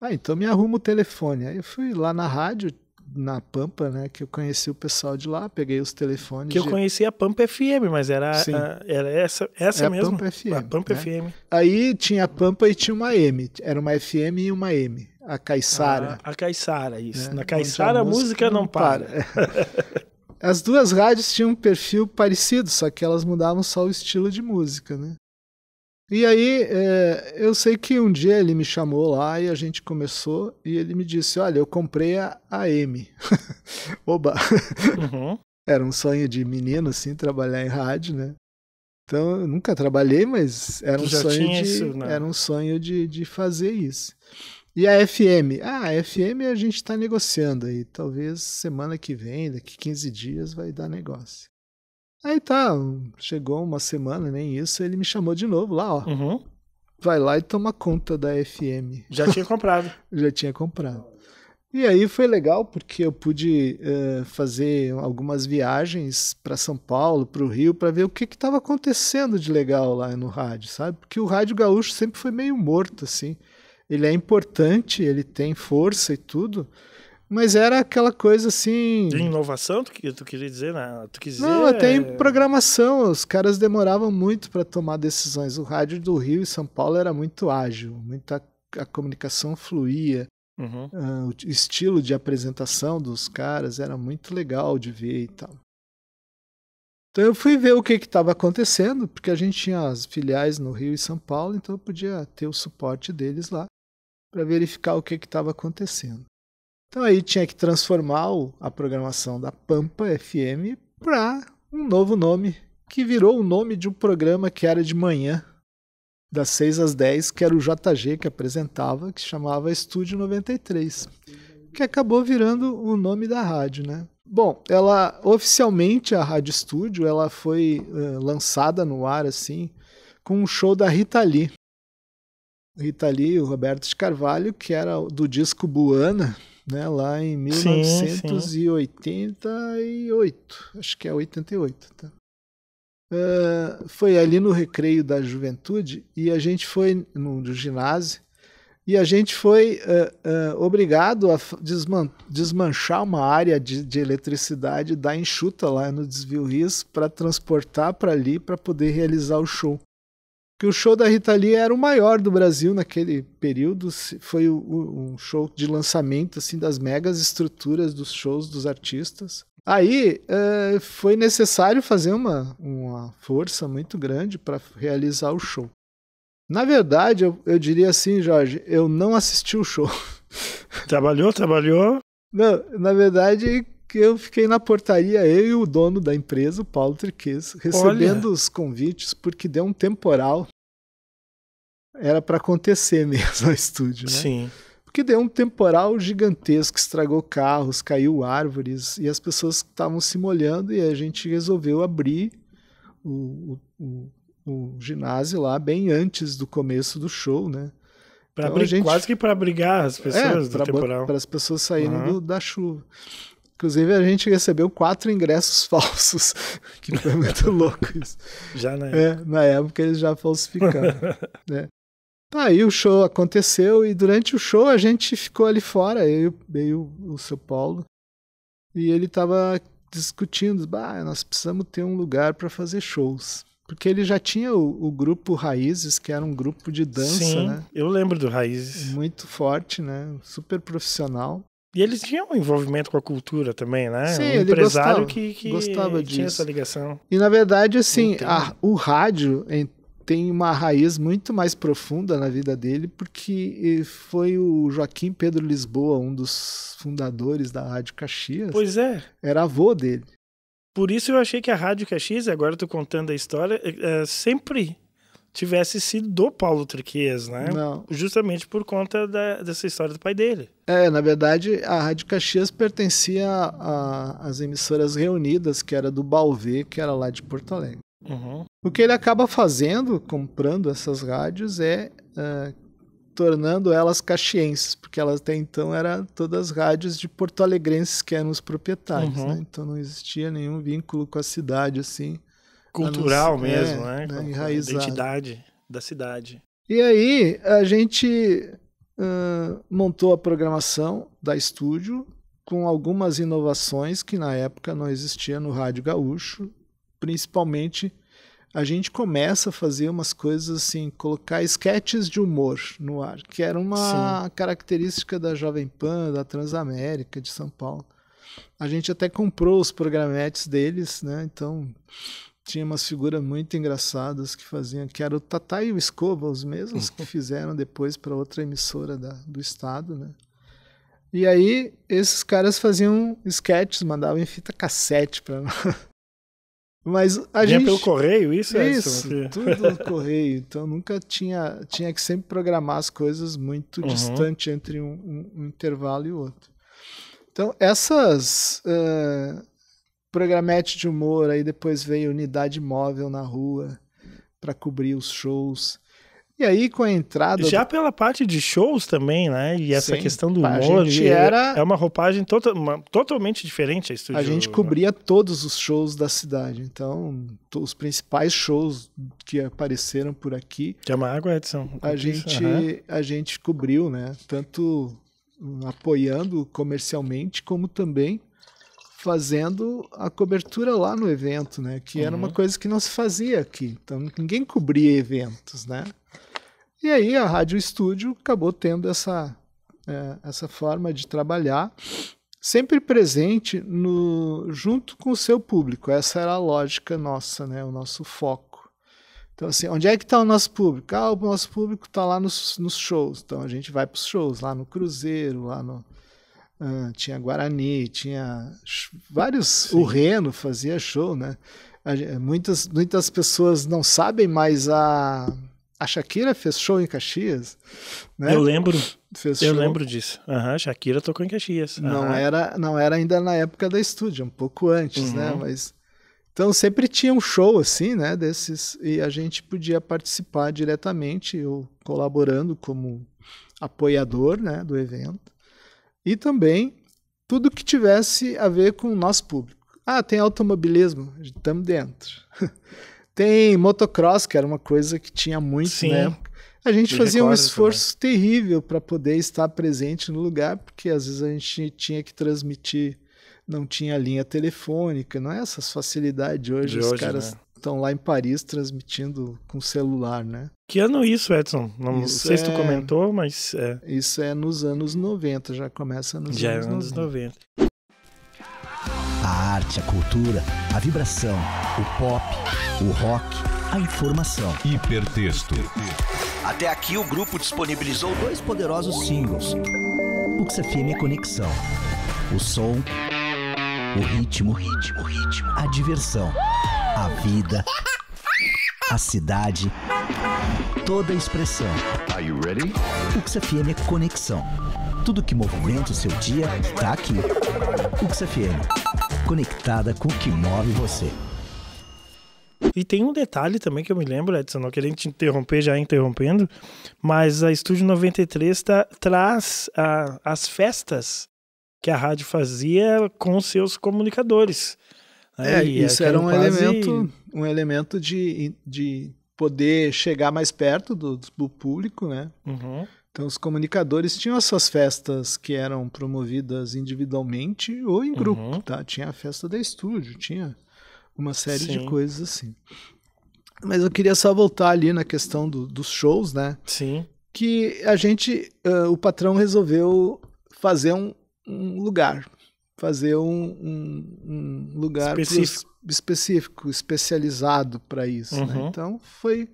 B: Ah, então me arruma o telefone. Aí eu fui lá na rádio, na Pampa, né? Que eu conheci o pessoal de lá, peguei os telefones. Que de... eu
A: conheci a Pampa FM, mas era, a, era essa, essa é mesmo. A Pampa FM. A Pampa né? FM.
B: Aí tinha a Pampa e tinha uma M. Era uma FM e uma M. A Caissara.
A: Ah, a Caissara, isso. Né? Na Caissara a música, a música não, para.
B: para. (laughs) As duas rádios tinham um perfil parecido, só que elas mudavam só o estilo de música, né? E aí, é, eu sei que um dia ele me chamou lá e a gente começou e ele me disse: Olha, eu comprei a AM. (laughs) Oba! Uhum. Era um sonho de menino, assim, trabalhar em rádio, né? Então, eu nunca trabalhei, mas era um sonho, de, isso, né? era um sonho de, de fazer isso. E a FM? Ah, a FM a gente está negociando aí. Talvez semana que vem, daqui 15 dias, vai dar negócio. Aí tá, chegou uma semana, nem isso, ele me chamou de novo lá, ó. Uhum. Vai lá e toma conta da FM. Já tinha (laughs) comprado. Já tinha comprado. E aí foi legal porque eu pude uh, fazer algumas viagens para São Paulo, para o Rio, para ver o que estava acontecendo de legal lá no rádio, sabe? Porque o rádio gaúcho sempre foi meio morto assim. Ele é importante, ele tem força e tudo, mas era aquela coisa assim. De
A: inovação, tu, tu queria dizer? Né? Tu quis Não, dizer, até é... em
B: programação. Os caras demoravam muito para tomar decisões. O rádio do Rio e São Paulo era muito ágil, muita, a comunicação fluía. Uhum. Uh, o estilo de apresentação dos caras era muito legal de ver e tal. Então eu fui ver o que estava acontecendo, porque a gente tinha as filiais no Rio e São Paulo, então eu podia ter o suporte deles lá para verificar o que estava acontecendo. Então aí tinha que transformar a programação da Pampa FM para um novo nome, que virou o nome de um programa que era de manhã, das 6 às 10, que era o JG que apresentava, que chamava Estúdio 93, que acabou virando o nome da rádio, né? Bom, ela oficialmente a Rádio Estúdio, ela foi uh, lançada no ar assim, com um show da Rita Lee. Rita Lee, o Roberto de Carvalho, que era do disco Buana, né? Lá em 1988, sim, sim. acho que é 88, tá? Uh, foi ali no recreio da juventude e a gente foi no, no ginásio e a gente foi uh, uh, obrigado a desman desmanchar uma área de, de, eletricidade da enxuta lá no desvio Riz para transportar para ali para poder realizar o show que o show da Rita Lee era o maior do Brasil naquele período, foi um show de lançamento assim das megas estruturas dos shows dos artistas. Aí uh, foi necessário fazer uma, uma força muito grande para realizar o show. Na verdade, eu, eu diria assim, Jorge, eu não assisti o show. (laughs) Trabalhou, trabalhou? Não, na verdade, que eu fiquei na portaria, eu e o dono da empresa, o Paulo Triquez, recebendo Olha. os convites, porque deu um temporal. Era para acontecer (laughs) mesmo no estúdio, né? Sim. Porque deu um temporal gigantesco, estragou carros, caiu árvores, e as pessoas estavam se molhando, e a gente resolveu abrir o, o, o, o ginásio lá bem antes do começo do show, né? Pra então, gente... Quase que para abrigar as é, pessoas é, do pra, temporal. Para as pessoas saírem uhum. do, da chuva. Inclusive, a gente recebeu quatro ingressos (laughs) falsos, que foi muito (laughs) louco isso. Já na é, época. É, na época eles já falsificaram. (laughs) Né. Tá, aí o show aconteceu e durante o show a gente ficou ali fora, eu e o, o seu Paulo, e ele tava discutindo, bah, nós precisamos ter um lugar para fazer shows. Porque ele já tinha o, o, grupo Raízes, que era um grupo de dança, Sim, né? eu lembro do Raízes. Muito forte, né? Super profissional. E eles tinham um envolvimento com a cultura também, né? Sim, um ele empresário gostava, que, que gostava tinha disso. essa ligação. E na verdade, assim, a, o rádio tem uma raiz muito mais profunda na vida dele, porque eh, foi o Joaquim Pedro Lisboa, um dos fundadores da Rádio Caxias. Pois é. Era avô dele.
A: Por isso eu achei que a Rádio Caxias, agora eu tô contando a história, é, é sempre tivesse sido do Paulo Triquias, né? Não. Justamente por conta da, dessa história do pai dele.
B: É, na verdade, a Rádio Caxias pertencia às emissoras reunidas, que era do Balvê, que era lá de Porto Alegre. Uhum. O que ele acaba fazendo, comprando essas rádios, é uh, tornando elas caxienses, porque elas até então eram todas rádios de porto-alegrenses que eram os proprietários, uhum. né? Então não existia nenhum vínculo com a cidade, assim cultural mesmo, é, né? né? identidade
A: da cidade.
B: E aí a gente uh, montou a programação da estúdio com algumas inovações que na época não existia no rádio gaúcho, principalmente a gente começa a fazer umas coisas assim, colocar esquetes de humor no ar, que era uma Sim. característica da Jovem Pan, da Transamérica, de São Paulo. A gente até comprou os programetes deles, né? Então tinha umas figuras muito engraçadas que faziam, que era o Tatá e o Escova, os mesmos que uhum. fizeram depois para outra emissora da, do estado, né? E aí esses caras faziam sketches, mandavam em fita cassete para nós. (laughs) Mas a Vinha gente pelo correio, isso, isso é isso, tudo (laughs) correio. Então nunca tinha tinha que sempre programar as coisas muito uhum. distante entre um, um, um intervalo e outro. Então, essas, uh, programete de humor, aí depois veio unidade móvel na rua para cobrir os shows. E aí com a entrada já do...
A: pela parte de shows também, né? E essa Sim, questão do humor era é uma roupagem to tota-, uma, totalmente diferente a estúdio. A gente né? cobria
B: todos os shows da cidade, então os principais shows que apareceram por aqui. Chama água, Edson. A gente uhum. a gente cobriu, né? Tanto hum, apoiando comercialmente como também fazendo a cobertura lá no evento, né? Que uhum. era uma uhum. coisa que não se fazia aqui. Então ninguém cobria eventos, né? E aí a Rádio Estúdio acabou tendo essa, é, essa forma de trabalhar sempre presente no junto com o seu público. Essa era a lógica nossa, né? O nosso foco. Então, assim, onde é que está o nosso público? Ah, o nosso público está lá nos, nos shows. Então, a gente vai para os shows, lá no Cruzeiro, lá no, Uh, tinha Guarani, tinha vários. Sim. O Reno fazia show, né? Muitas, muitas pessoas não sabem, mas a, a Shakira fez show em Caxias. Né? Eu lembro. Fez eu show. lembro
A: disso. Uhum, Shakira tocou em Caxias. Uhum. Não,
B: era, não era ainda na época da estúdio, um pouco antes, né? uhum. né? Mas. Então sempre tinha um show assim, né, desses, e a gente podia participar diretamente, eu colaborando como apoiador, né, do evento. E também tudo que tivesse a ver com o nosso público. Ah, tem automobilismo, estamos dentro. (laughs) tem motocross, que era uma coisa que tinha muito Sim. na né? época. A gente Eu fazia um esforço também. terrível para poder estar presente no lugar, porque às vezes a gente tinha que transmitir, não tinha linha telefônica, não é essas facilidades hoje, De os hoje, caras né? estão lá em Paris transmitindo com celular, né? Que ano isso, Edson? Não isso sei é... se tu é comentou, mas. É... Isso é nos anos 90, já começa nos já anos, é anos 90. 90. A arte, a cultura, a vibração, o pop, o rock, a informação. Hipertexto.
C: Até aqui o grupo disponibilizou dois poderosos singles: O XFM e é Conexão. O som, o ritmo, o ritmo, o ritmo, a diversão. Uh! a vida, a cidade, toda a expressão. Are you ready? O XFM é conexão. Tudo que movimenta o seu dia está aqui. O XFM, conectada com o que move
B: você.
A: E tem um detalhe também que eu me lembro, Edson, não querendo te interromper, já interrompendo, mas a Estúdio 93 tá, traz a, as festas que a rádio fazia com seus comunicadores. É, é isso é era um quase... elemento,
B: um elemento de, de poder chegar mais perto do, do público, né? Uhum. Então os comunicadores tinham as suas festas que eram promovidas individualmente ou em grupo, uhum. tá? Tinha a festa da estúdio, tinha uma série Sim. de coisas assim. Mas eu queria só voltar ali na questão do, dos shows, né? Sim. Que a gente, uh, o patrão resolveu fazer um, um lugar fazer um, um, um lugar específico. específico, especializado para isso. Né? Uhum. Né? Então foi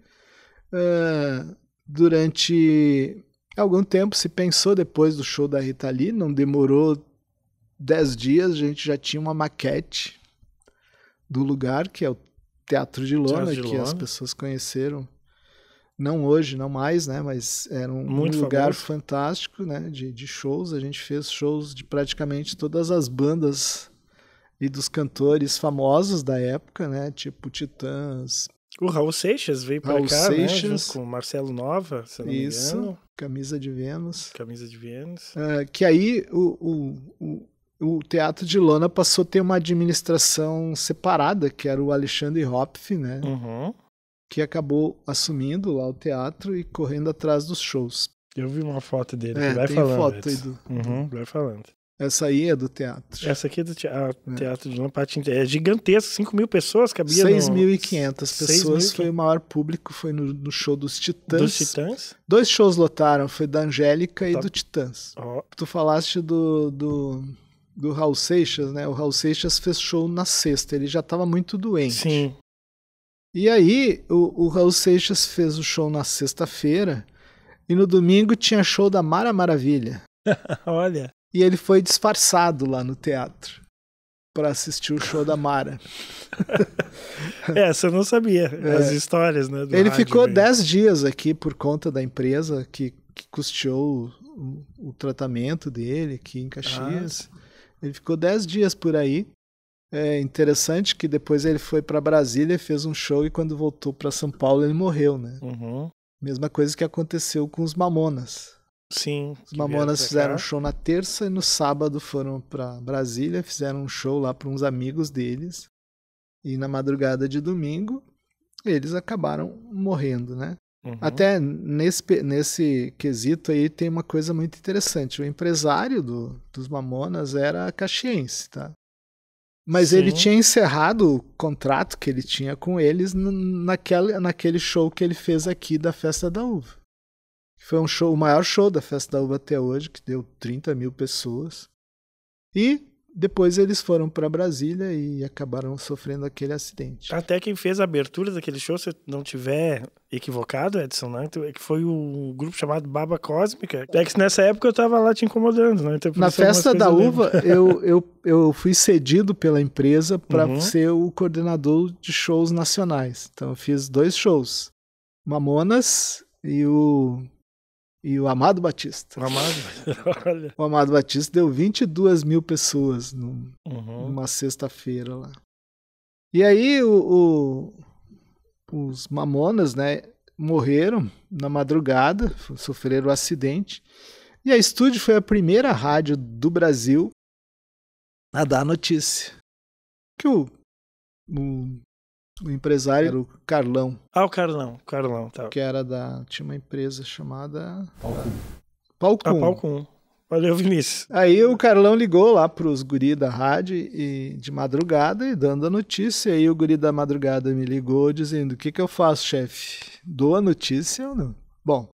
B: uh, durante algum tempo se pensou depois do show da Rita Lee, não demorou dez dias, a gente já tinha uma maquete do lugar que é o Teatro de Lona, Teatro de Lona. que as pessoas conheceram não hoje, não mais, né? Mas era um, Muito um lugar fantástico, né? De, de, shows. A gente fez shows de praticamente todas as bandas e dos cantores famosos da época, né? Tipo Titãs. O Raul Seixas veio para cá, né, Seixas, né? com
A: Marcelo Nova, se não isso, me engano. Camisa de Vênus. Camisa de Vênus.
B: Uh, que aí o, o, o, o Teatro de Lona passou a ter uma administração separada, que era o Alexandre Hopf, né? Uhum que acabou assumindo lá o teatro e correndo atrás dos shows. Eu vi uma foto dele, é, vai tem falando. Foto aí do...
C: Uhum,
A: vai falando. Essa aí é do teatro. Essa aqui é do teatro, ah, é. teatro de Lampatinho. É
B: gigantesco, 5 mil pessoas cabia 6.500 no... pessoas, 6. foi o maior público, foi no, no, show dos Titãs. Dos Titãs? Dois shows lotaram, foi da Angélica e tá. do Titãs. Oh. Tu falaste do, do, do Raul Seixas, né? O Raul Seixas fez show na sexta, ele já estava muito doente. Sim. E aí, o, o Raul Seixas fez o show na sexta-feira e no domingo tinha show da Mara Maravilha. (laughs) Olha. E ele foi disfarçado lá no teatro para assistir o show da Mara. (laughs) Essa eu não sabia, é. as histórias, né? ele ficou 10 dias aqui por conta da empresa que, que custeou o, o, tratamento dele aqui em Caxias. Ah. Ele ficou 10 dias por aí. É interessante que depois ele foi para Brasília, fez um show e quando voltou para São Paulo ele morreu, né? Uhum. Mesma coisa que aconteceu com os Mamonas. Sim. Os Mamonas fizeram um show na terça e no sábado foram para Brasília, fizeram um show lá para uns amigos deles. E na madrugada de domingo eles acabaram morrendo, né? Uhum. Até nesse, nesse quesito aí tem uma coisa muito interessante. O empresário do, dos Mamonas era caxiense, tá? Mas Sim. ele tinha encerrado o contrato que ele tinha com eles naquele, naquele show que ele fez aqui da Festa da Uva. Foi um show, o maior show da Festa da Uva até hoje, que deu 30 mil pessoas. E depois eles foram para Brasília e acabaram sofrendo aquele acidente.
A: Até quem fez a abertura daquele show, se não tiver equivocado, Edson, né? É que foi o grupo chamado Baba Cósmica. É que nessa época eu tava lá te incomodando, né? Então, Na festa da uva, eu,
B: eu, eu fui cedido pela empresa para uhum. ser o coordenador de shows nacionais. Então eu fiz dois shows. Mamonas e o e o Amado Batista. O Amado, (laughs) olha. O Amado Batista deu 22 mil pessoas no, uhum. numa sexta-feira lá. E aí o, o, os mamonas, né, morreram na madrugada, sofreram um acidente. E a Estúdio foi a primeira rádio do Brasil a dar a notícia que o, o o empresário era o Carlão. Ah, o Carlão, Carlão, tá. Que era da. Tinha uma empresa chamada. Ah, Palcum. Palcum. Ah, Valeu, Vinícius. Aí o Carlão ligou lá pros guri da rádio e, de madrugada e dando a notícia. Aí o guri da madrugada me ligou dizendo: O que, que eu faço, chefe? Dou a notícia ou não? Bom,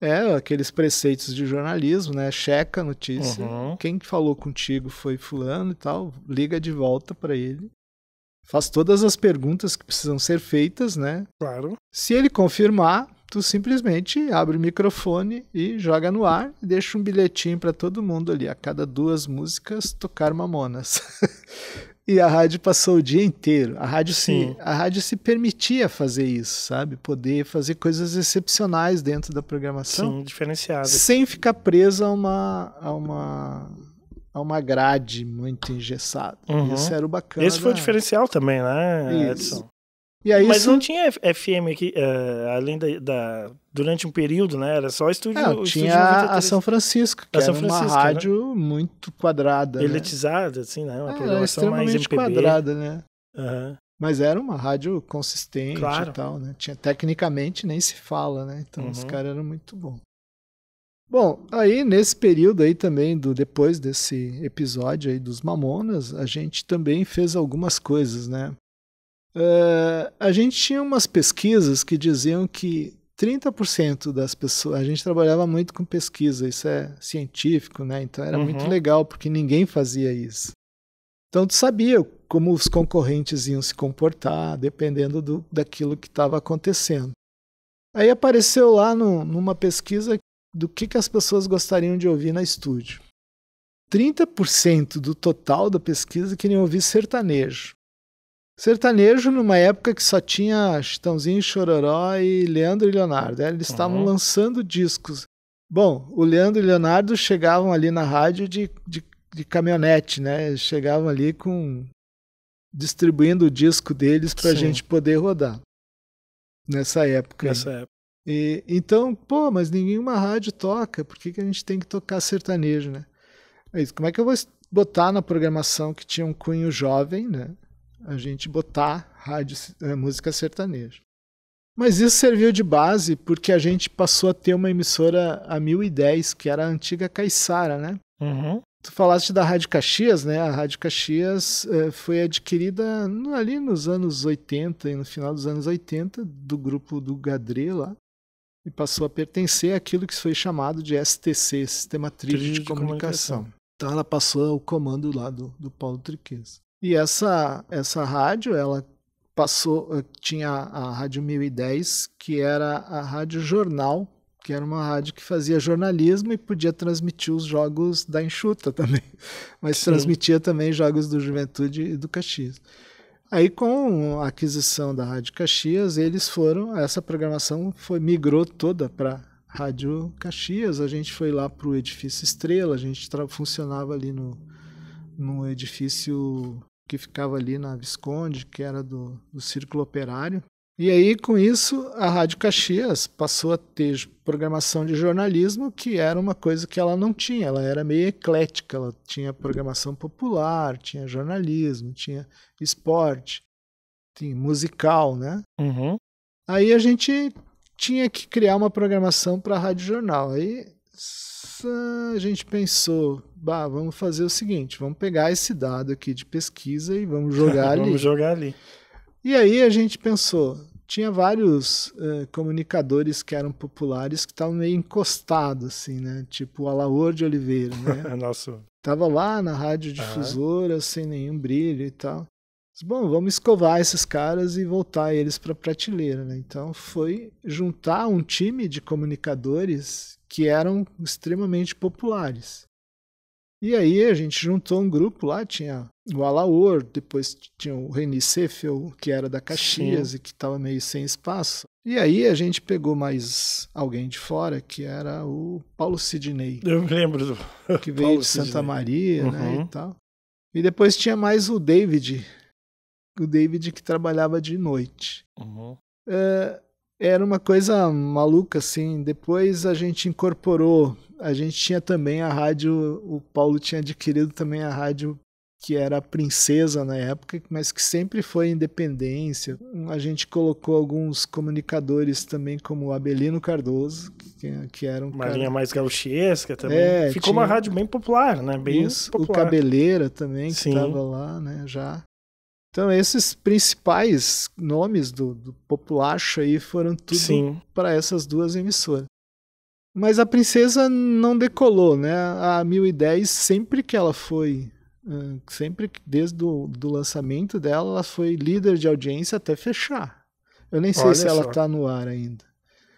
B: é, aqueles preceitos de jornalismo, né? Checa a notícia. Uhum. Quem falou contigo foi fulano e tal. Liga de volta para ele faz todas as perguntas que precisam ser feitas, né? Claro. Se ele confirmar, tu simplesmente abre o microfone e joga no ar e deixa um bilhetinho para todo mundo ali, a cada duas músicas tocar Mamonas. (laughs) e a rádio passou o dia inteiro. A rádio Sim. se a rádio se permitia fazer isso, sabe? Poder fazer coisas excepcionais dentro da programação, Sim, diferenciada. Sem ficar presa a uma a uma a é uma grade muito engessada. Uhum. Isso era o bacana. Esse foi o diferencial
C: também, né, Edson? Isso. E aí, Mas isso...
A: não tinha FM aqui, uh, além da, da, Durante um período, né? Era só estúdio. Não, tinha estúdio a São
C: Francisco, que a São uma né? rádio
B: né? muito quadrada. Eletizada,
A: né? assim, né? Uma é, programação mais MPB. quadrada,
B: né? Uhum. Mas era uma rádio consistente claro. e tal, né? Tinha, tecnicamente nem se fala, né? Então uhum. os caras eram muito bons. Bom, aí nesse período aí também, do, depois desse episódio aí dos Mamonas, a gente também fez algumas coisas, né? Uh, a gente tinha umas pesquisas que diziam que 30% das pessoas. A gente trabalhava muito com pesquisa, isso é científico, né? Então era uhum. muito legal, porque ninguém fazia isso. Então tu sabia como os concorrentes iam se comportar, dependendo do, daquilo que estava acontecendo. Aí apareceu lá no, numa pesquisa do que, que as pessoas gostariam de ouvir na estúdio. 30% do total da pesquisa queriam ouvir sertanejo. Sertanejo numa época que só tinha Chitãozinho, Chororó e Leandro e Leonardo. É, eles uhum. estavam lançando discos. Bom, o Leandro e Leonardo chegavam ali na rádio de, de, de caminhonete, né? Eles chegavam ali com distribuindo o disco deles para a gente poder rodar nessa época. Nessa época. E, então, pô, mas nenhuma rádio toca, por que, que a gente tem que tocar sertanejo, né? É isso, como é que eu vou botar na programação que tinha um cunho jovem, né? A gente botar rádio, eh, música sertaneja. Mas isso serviu de base porque a gente passou a ter uma emissora a 1010, que era a antiga Caissara né? Uhum. Tu falaste da Rádio Caxias, né? A Rádio Caxias eh, foi adquirida ali nos anos 80 e no final dos anos 80 do grupo do Gadre lá e passou a pertencer àquilo que foi chamado de STC, Sistema Trígido de, de comunicação. comunicação. Então ela passou o comando lá do, do Paulo Triquez. E essa, essa rádio, ela passou, eh, tinha a Rádio 1010, que era a Rádio Jornal, que era uma rádio que fazia jornalismo e podia transmitir os jogos da Enxuta também, (laughs) mas Sim. transmitia também jogos do Juventude e do Caxias. Aí com a aquisição da Rádio Caxias, eles foram, essa programação foi migrou toda para Rádio Caxias, a gente foi lá para o edifício Estrela, a gente funcionava ali no, no edifício que ficava ali na Visconde, que era do, do Círculo Operário. E aí, com isso, a Rádio Caxias passou a ter programação de jornalismo, que era uma coisa que ela não tinha, ela era meio eclética, ela tinha programação popular, tinha jornalismo, tinha esporte, tinha musical, né? Uhum. Aí a gente tinha que criar uma programação para a Rádio Jornal. Aí a gente pensou, bah, vamos fazer o seguinte, vamos pegar esse dado aqui de pesquisa e vamos jogar vamos (laughs) ali. Vamos jogar ali. E aí a gente pensou, tinha vários uh, comunicadores que eram populares que estavam meio encostados, assim, né? Tipo o Alaor de Oliveira, né? (laughs) Nosso. Tava lá na rádio difusora, uhum. sem nenhum brilho e tal. Mas, bom, vamos escovar esses caras e voltar eles para a prateleira, né? Então foi juntar um time de comunicadores que eram extremamente populares. E aí a gente juntou um grupo lá, tinha o Alaor, depois tinha o Reni Sefel, que era da Caxias Sim. e que estava meio sem espaço. E aí a gente pegou mais alguém de fora, que era o Paulo Sidney. Eu lembro do Que veio Paulo de Santa Sidney. Maria, uhum. né, e uhum. tal. E depois tinha mais o David, o David que trabalhava de noite. Uhum. Uh, era uma coisa maluca, assim. Depois a gente incorporou. A gente tinha também a rádio. O Paulo tinha adquirido também a rádio que era a princesa na época, mas que sempre foi independência. A gente colocou alguns comunicadores também, como o Abelino Cardoso, que, que era um Uma cara... linha
A: mais gauchesca também. É, Ficou tinha... uma rádio
B: bem popular, né? Bem Isso, popular. o Cabeleira também, que estava lá, né, já. Então, esses principais nomes do, do populacho aí foram tudo para essas duas emissoras. Mas a princesa não decolou, né? A 1010, sempre que ela foi, sempre desde o do lançamento dela, ela foi líder de audiência até fechar. Eu nem sei Olha se ela está no ar ainda.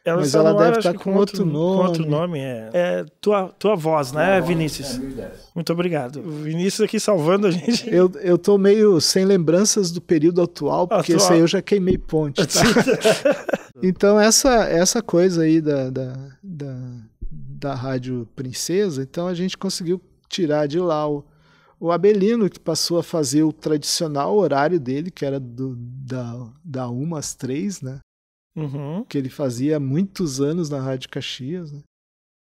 B: Ela mas ela deve estar tá com, com, outro nome. Com outro nome, é.
A: é tua, tua voz, né, Vinícius? É, é
B: Muito obrigado. O Vinícius aqui salvando a gente. Eu, eu tô meio sem lembranças do período atual, ah, porque atual. esse aí eu já queimei ponte. Tá? (laughs) então, essa, essa coisa aí da, da, da, da Rádio Princesa, então a gente conseguiu tirar de lá o, o Abelino, que passou a fazer o tradicional horário dele, que era do, da, da 1 às três, né? uhum. que ele fazia há muitos anos na Rádio Caxias. Né?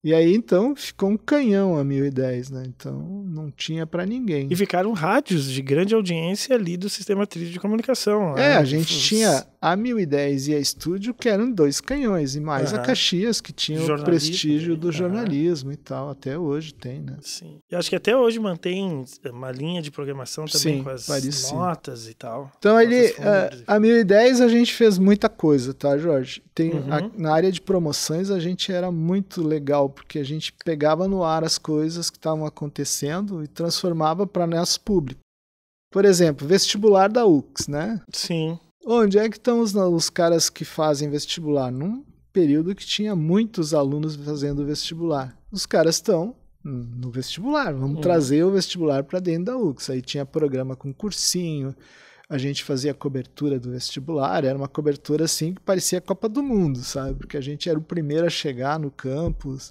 B: E aí então ficou um canhão a 1010, né? Então não tinha para ninguém. E ficaram rádios de grande audiência ali do sistema trilho de comunicação. É, a gente tinha a 1010 e a Estúdio, que eram dois canhões, e mais uhum. a Caxias, que tinha o prestígio do jornalismo uhum. e tal, até hoje tem, né? Sim. E acho
A: que até hoje mantém é, uma linha de programação também sim, com as parece, notas sim. e tal. Então
B: ele, é, a, a 1010 a gente fez muita coisa, tá, Jorge? Tem, uhum. a, na área de promoções a gente era muito legal, porque a gente pegava no ar as coisas que estavam acontecendo e transformava para nosso público. Por exemplo, vestibular da UX, né? Sim. Onde é que estão os, os caras que fazem vestibular? Num período que tinha muitos alunos fazendo vestibular. Os caras estão no vestibular, vamos hum. trazer o vestibular para dentro da UX. Aí tinha programa com cursinho, a gente fazia cobertura do vestibular, era uma cobertura assim que parecia a Copa do Mundo, sabe? Porque a gente era o primeiro a chegar no campus,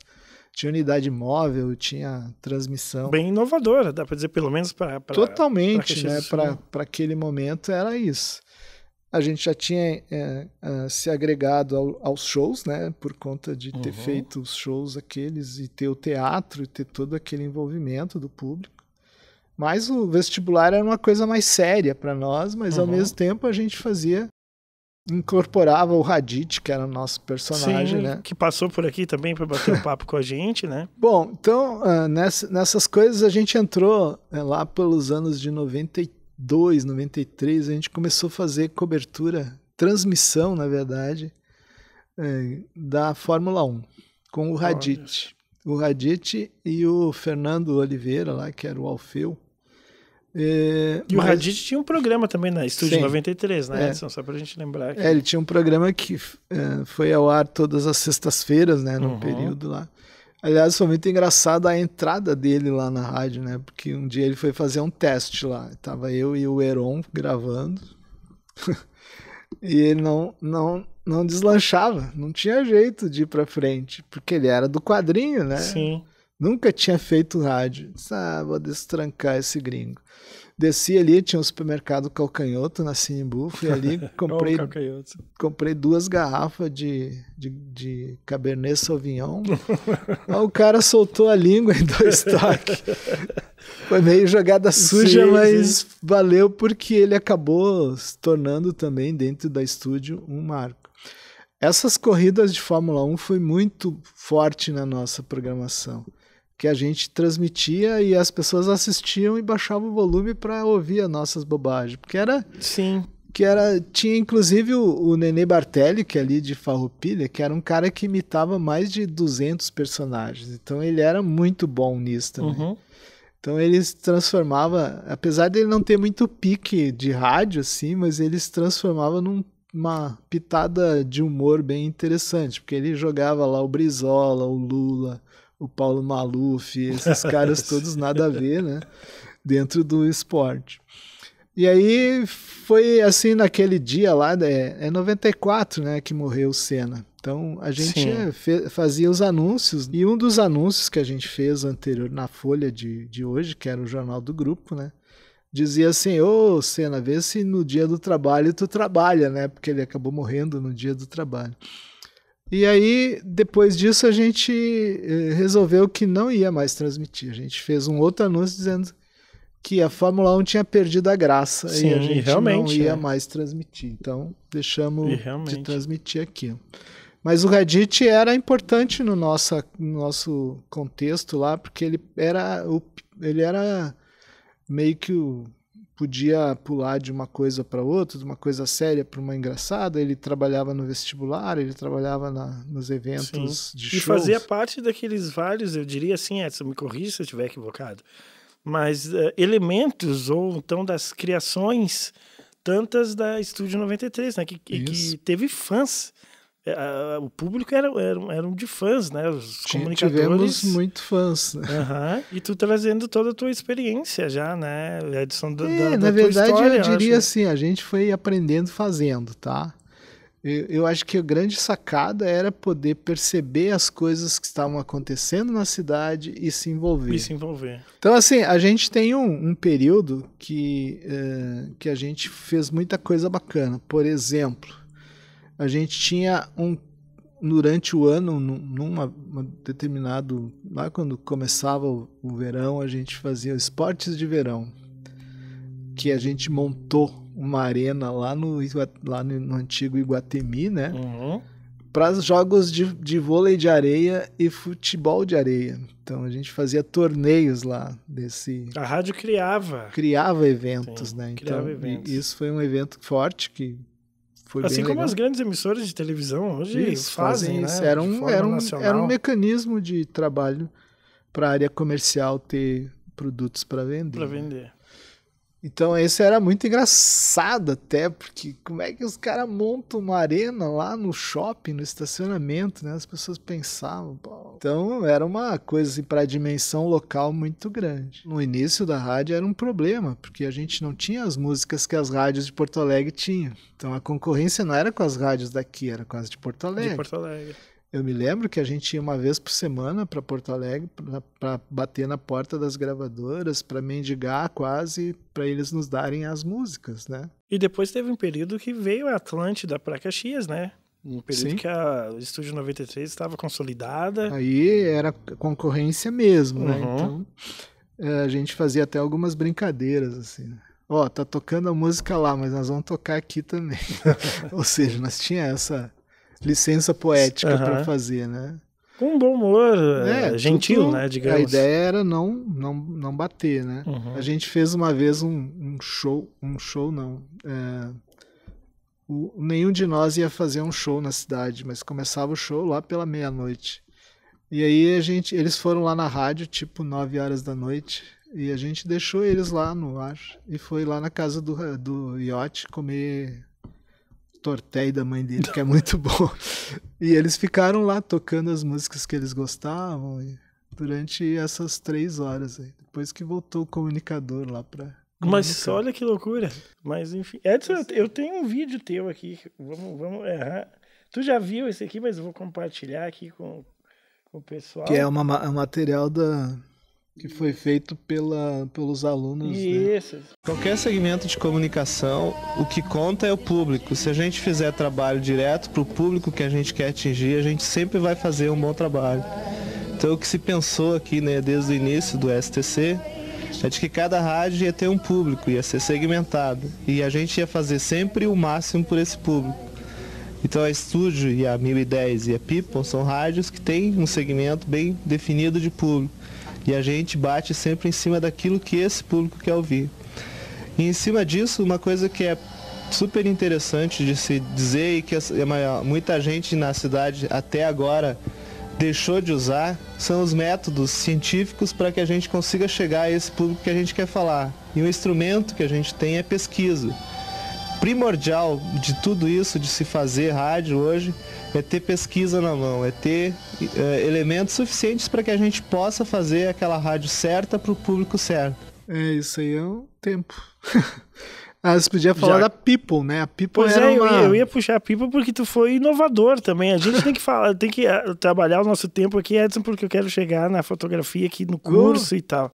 B: tinha unidade móvel, tinha transmissão. Bem inovadora, dá para dizer, pelo menos para. Totalmente, né? pra né? Para aquele momento era isso a gente já tinha é, é, se agregado ao, aos shows, né? Por conta de ter uhum. feito os shows aqueles e ter o teatro e ter todo aquele envolvimento do público. Mas o vestibular era uma coisa mais séria para nós, mas uhum. ao mesmo tempo a gente fazia incorporava o Radit, que era o nosso personagem, Sim, né?
A: Que passou por aqui também para bater um papo com a gente, né?
B: (laughs) Bom, então uh, nessa, nessas coisas a gente entrou é, lá pelos anos de 93 92, 93, a gente começou a fazer cobertura, transmissão, na verdade, é, da Fórmula 1 com o Radit. O Radit e o Fernando Oliveira, lá, que era o Alfeu. É, e mas... o Radit tinha um programa também na Estúdio Sim, 93, né, é. Edson? para
A: Só pra gente lembrar. Aqui. É, ele
B: tinha um programa que é, foi ao ar todas as sextas-feiras, né? No uhum. período lá. Aliás, foi muito engraçado a entrada dele lá na rádio, né? Porque um dia ele foi fazer um teste lá. Tava eu e o Heron gravando. (laughs) e ele não, não, não deslanchava. Não tinha jeito de ir pra frente. Porque ele era do quadrinho, né? Sim. Nunca tinha feito rádio. Disse, ah, vou destrancar esse gringo desci ali, tinha um supermercado Calcanhoto na Sinimbu, fui ali, (laughs) é comprei, comprei duas garrafas de, de, de Cabernet Sauvignon. (laughs) o cara soltou a língua em dois toques. (laughs) Foi meio jogada suja, sim, mas sim. valeu porque ele acabou se tornando também, dentro da estúdio, um marco. Essas corridas de Fórmula 1 foi muito forte na nossa programação que a gente transmitia e as pessoas assistiam e baixavam o volume para ouvir as nossas bobagens. Porque era. Sim. Que era. Tinha inclusive o, o Nenê Bartelli, que é ali de Farroupilha, que era um cara que imitava mais de 200 personagens. Então ele era muito bom nisso também. Uhum. Então ele se transformava, apesar dele não ter muito pique de rádio assim, mas ele se transformava numa pitada de humor bem interessante, porque ele jogava lá o Brizola, o Lula, o Paulo Maluf, esses (laughs) caras todos nada a ver, né? Dentro do esporte. E aí foi assim naquele dia lá, né, é, é 94, né, que morreu o Senna. Então a gente é, fazia os anúncios, e um dos anúncios que a gente fez anterior na Folha de, de hoje, que era o jornal do grupo, né? Dizia assim, ô oh, Senna, vê se no dia do trabalho tu trabalha, né? Porque ele acabou morrendo no dia do trabalho. E aí, depois disso, a gente eh, resolveu que não ia mais transmitir. A gente fez um outro anúncio dizendo que a Fórmula 1 tinha perdido a graça Sim, e a gente e não ia é. mais transmitir. Então, deixamos de transmitir aqui. Mas o Reddit era importante no, nosso no nosso contexto lá, porque ele era, o, ele era meio que o podia pular de uma coisa para outra, de uma coisa séria para uma engraçada. Ele trabalhava no vestibular, ele trabalhava na, nos eventos Sim. de shows. E fazia
A: parte daqueles vários, eu diria assim, Edson, me corrija se eu estiver equivocado, mas uh, elementos ou então das criações tantas da Estúdio 93, né? Que, que teve fãs é, a, a, o público era, era, era um de fãs, né? Os comunicadores. Tivemos muito fãs. Né? Uhum. E tu trazendo toda a tua experiência já, né? edição da, é, da, da na verdade, história, eu diria
B: assim, a gente foi aprendendo fazendo, tá? Eu, eu acho que a grande sacada era poder perceber as coisas que estavam acontecendo na cidade e se envolver. E se envolver. Então, assim, a gente tem um, um período que, eh, que a gente fez muita coisa bacana. Por exemplo, a gente tinha um durante o ano, numa, numa determinado lá quando começava o, o verão, a gente fazia esportes de verão, que a gente montou uma arena lá no, lá no antigo Iguatemi, né? Uhum. Para jogos de, de vôlei de areia e futebol de areia. Então a gente fazia torneios lá desse.
A: A rádio criava.
B: Criava eventos, Sim, né? Então criava eventos. isso foi um evento forte que foi assim como legal. as
A: grandes emissoras de televisão hoje isso, fazem, fazem, né, isso. Né? Era, um, era, um, era um
B: mecanismo de trabalho para a área comercial ter produtos para vender. Para né? vender. Então esse era muito engraçado até, porque como é que os caras montam uma arena lá no shopping, no estacionamento, né? As pessoas pensavam. Pô. Então era uma coisa assim, para a dimensão local muito grande. No início da rádio era um problema, porque a gente não tinha as músicas que as rádios de Porto Alegre tinham. Então a concorrência não era com as rádios daqui, era com as de Porto Alegre. De Porto Alegre. Eu me lembro que a gente ia uma vez por semana para Porto Alegre para bater na porta das gravadoras, para mendigar quase, para eles nos darem as músicas, né? E depois teve um
A: período que veio a Atlântida para Caxias, né? Um período Sim. que a Estúdio 93 estava
B: consolidada. Aí era concorrência mesmo, né? uhum. né? Então é, a gente fazia até algumas brincadeiras, assim, Ó, tá tocando a música lá, mas nós vamos tocar aqui também. (laughs) Ou seja, nós tinha essa licença poética uhum. para fazer, né? Com um bom humor, é, é gentil, tudo, né, digamos. A ideia era não não, não bater, né? Uhum. A gente fez uma vez um, um show, um show não, é, o, nenhum de nós ia fazer um show na cidade, mas começava o show lá pela meia-noite. E aí a gente, eles foram lá na rádio, tipo 9 horas da noite, e a gente deixou eles lá no ar e foi lá na casa do, do Iote comer Torté e da mãe dele, que é muito bom. E eles ficaram lá tocando as músicas que eles gostavam durante essas três horas aí. Depois que voltou o comunicador lá pra. Mas comunicar. olha que loucura. Mas enfim. Edson, eu
A: tenho um vídeo teu aqui. Vamos, vamos errar. Tu já viu esse aqui, mas eu vou compartilhar aqui com, com o pessoal. Que é uma,
B: é um material da, que foi feito pela, pelos alunos. Né? Isso. Né?
C: Qualquer segmento de comunicação, o que conta é o público. Se a gente fizer trabalho direto para o público que a gente quer atingir, a gente sempre vai fazer um bom trabalho. Então, o que se pensou aqui né, desde o início do STC é de que cada rádio ia ter um público, ia ser segmentado. E a gente ia fazer sempre o máximo por esse público. Então a Estúdio e a 1010 e a People são rádios que têm um segmento bem definido de público. E a gente bate sempre em cima daquilo que esse público quer ouvir. E em cima disso, uma coisa que é super interessante de se dizer e que muita gente na cidade até agora deixou de usar são os métodos científicos para que a gente consiga chegar a esse público que a gente quer falar. E o instrumento que a gente tem é pesquisa primordial de tudo isso, de se fazer rádio hoje, é ter pesquisa na mão, é ter é, elementos suficientes para que a gente possa fazer aquela rádio certa para o público certo. É, isso aí é um tempo. (laughs) Ah, você podia falar Já. da People, né?
B: A People pois era é, uma... eu, ia, eu
A: ia puxar a People porque tu foi inovador também. A gente tem que falar, tem que eh, trabalhar o nosso tempo aqui, Edson, porque eu quero chegar na fotografia aqui no curso uh. e tal.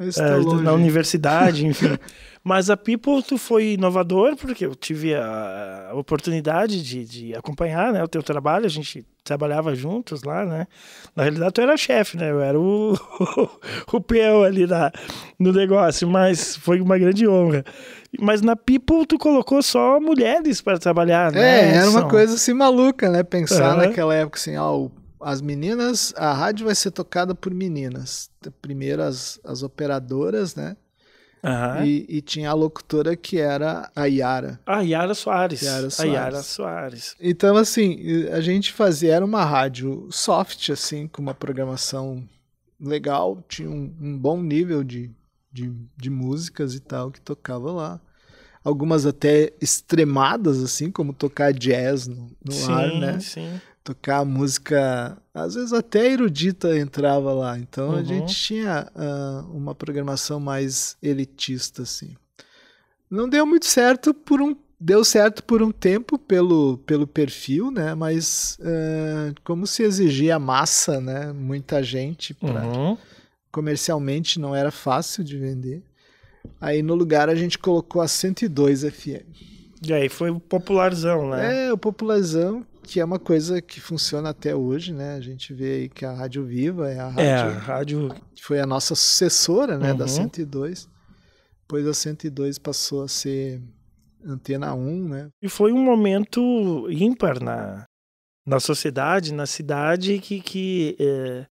A: É, na universidade, (laughs) enfim. Mas a People tu foi inovador, porque eu tive a oportunidade de, de, acompanhar né, o teu trabalho, a gente trabalhava juntos lá, né? Na realidade tu era chefe, né? Eu era o, (laughs) o, peão ali na, no negócio, mas foi uma grande honra. Mas na People tu colocou só
B: mulheres para trabalhar, é, né? É, era uma coisa assim maluca, né? Pensar uhum. naquela época assim, ó, ah, o as meninas, a rádio vai ser tocada por meninas. Primeiro as, as operadoras, né? Uhum. E, e, tinha a locutora que era a Yara. A Yara
A: Soares. Yara Soares. A Yara Soares.
B: Então, assim, a gente fazia, era uma rádio soft, assim, com uma programação legal, tinha um, um bom nível de, de, de músicas e tal que tocava lá algumas até extremadas, assim, como tocar jazz no, no sim, ar, né? Sim tocar música, às vezes até erudita entrava lá. Então uhum. a gente tinha uh, uma programação mais elitista, assim. Não deu muito certo por um deu certo por um tempo pelo, pelo perfil, né? Mas uh, como se exigia massa, né? Muita gente pra, uhum. comercialmente não era fácil de vender. Aí no lugar a gente colocou a 102 FM. E aí foi o popularzão, né? É, o popularzão que é uma coisa que funciona até hoje, né? A gente vê aí que a Rádio Viva é a é, rádio, é, a rádio... foi a nossa sucessora, né, uhum. da 102. Pois a 102 passou a ser Antena 1, né?
A: E foi um momento ímpar na, na sociedade, na cidade, que, que é,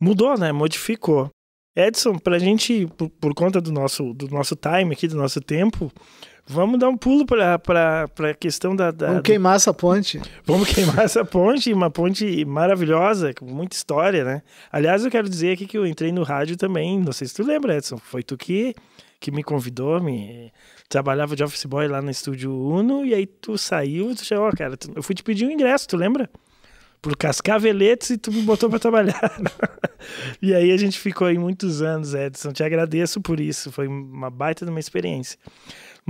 A: mudou, né? Modificou. Edson, pra gente, por, por conta do nosso, do nosso time aqui, do nosso tempo, Vamos dar um pulo para a questão da, da, Vamos queimar essa ponte. Vamos queimar essa ponte, uma ponte maravilhosa, com muita história, né? Aliás, eu quero dizer aqui que eu entrei no rádio também, não sei se tu lembra, Edson, foi tu que, que me convidou, me trabalhava de office boy lá no estúdio Uno, e aí tu saiu, tu chegou, oh, cara, tu... eu fui te pedir um ingresso, tu lembra? Por Cascaveletes e tu me botou para trabalhar. (laughs) e aí a gente ficou aí muitos anos, Edson, te agradeço por isso, foi uma baita de uma experiência.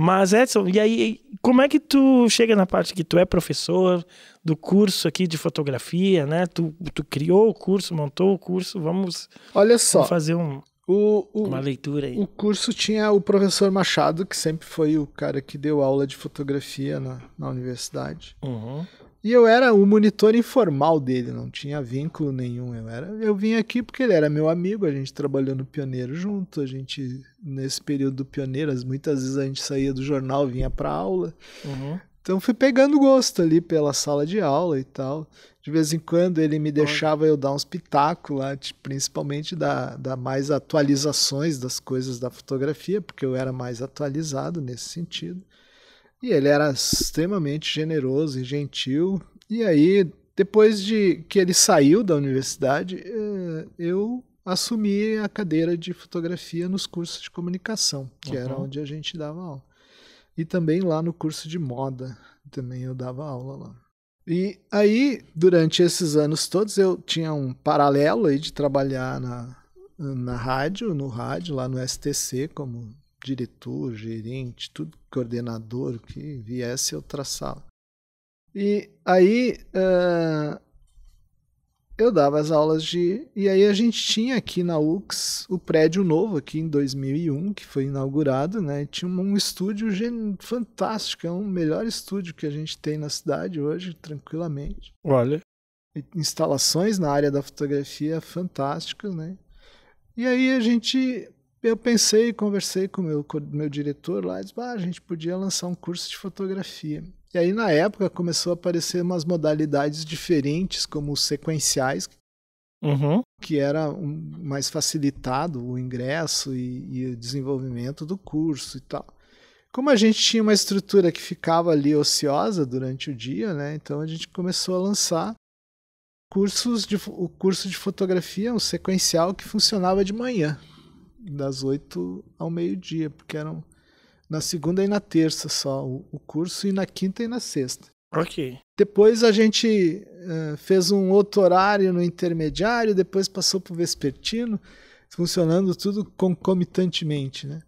A: Mas, Edson, e aí, como é que tu chega na parte que tu é professor do curso aqui de fotografia, né? Tu,
B: tu criou o curso, montou o curso, vamos... Olha só. Vamos fazer um... O, o, uma
A: leitura aí. O
B: curso tinha o professor Machado, que sempre foi o cara que deu aula de fotografia na, na universidade. Uhum. E eu era o monitor informal dele, não tinha vínculo nenhum. Eu, era, eu vim aqui porque ele era meu amigo, a gente trabalhou no Pioneiro junto, a gente, nesse período do Pioneiro, muitas vezes a gente saía do jornal, vinha para aula. Uhum. Então fui pegando gosto ali pela sala de aula e tal. De vez em quando ele me deixava eu dar uns pitacos lá, principalmente da, dar mais atualizações das coisas da fotografia, porque eu era mais atualizado nesse sentido. E ele era extremamente generoso e gentil. E aí, depois de que ele saiu da universidade, eh, eu assumi a cadeira de fotografia nos cursos de comunicação, que uhum. era onde a gente dava aula. E também lá no curso de moda, também eu dava aula lá. E aí, durante esses anos todos, eu tinha um paralelo aí de trabalhar na, na rádio, no rádio, lá no STC, como diretor, gerente, tudo, coordenador que viesse, eu traçava. E aí uh, eu dava as aulas de. E aí a gente tinha aqui na UX o prédio novo, aqui em 2001, que foi inaugurado, né? Tinha um estúdio gen... fantástico, é um melhor estúdio que a gente tem na cidade hoje, tranquilamente. Olha. Instalações na área da fotografia fantásticas, né? E aí a gente eu pensei, e conversei com meu, o meu diretor lá, disse, ah, a gente podia lançar um curso de fotografia. E aí, na época, começou a aparecer umas modalidades diferentes, como os sequenciais, uhum. que era um, mais facilitado o ingresso e, e o desenvolvimento do curso e tal. Como a gente tinha uma estrutura que ficava ali ociosa durante o dia, né? Então a gente começou a lançar cursos de, o curso de fotografia, um sequencial que funcionava de manhã das oito ao meio-dia, porque eram na segunda e na terça só o curso, e na quinta e na sexta. Ok. Depois a gente uh, fez um outro horário no intermediário, depois passou para o vespertino, funcionando tudo concomitantemente, né?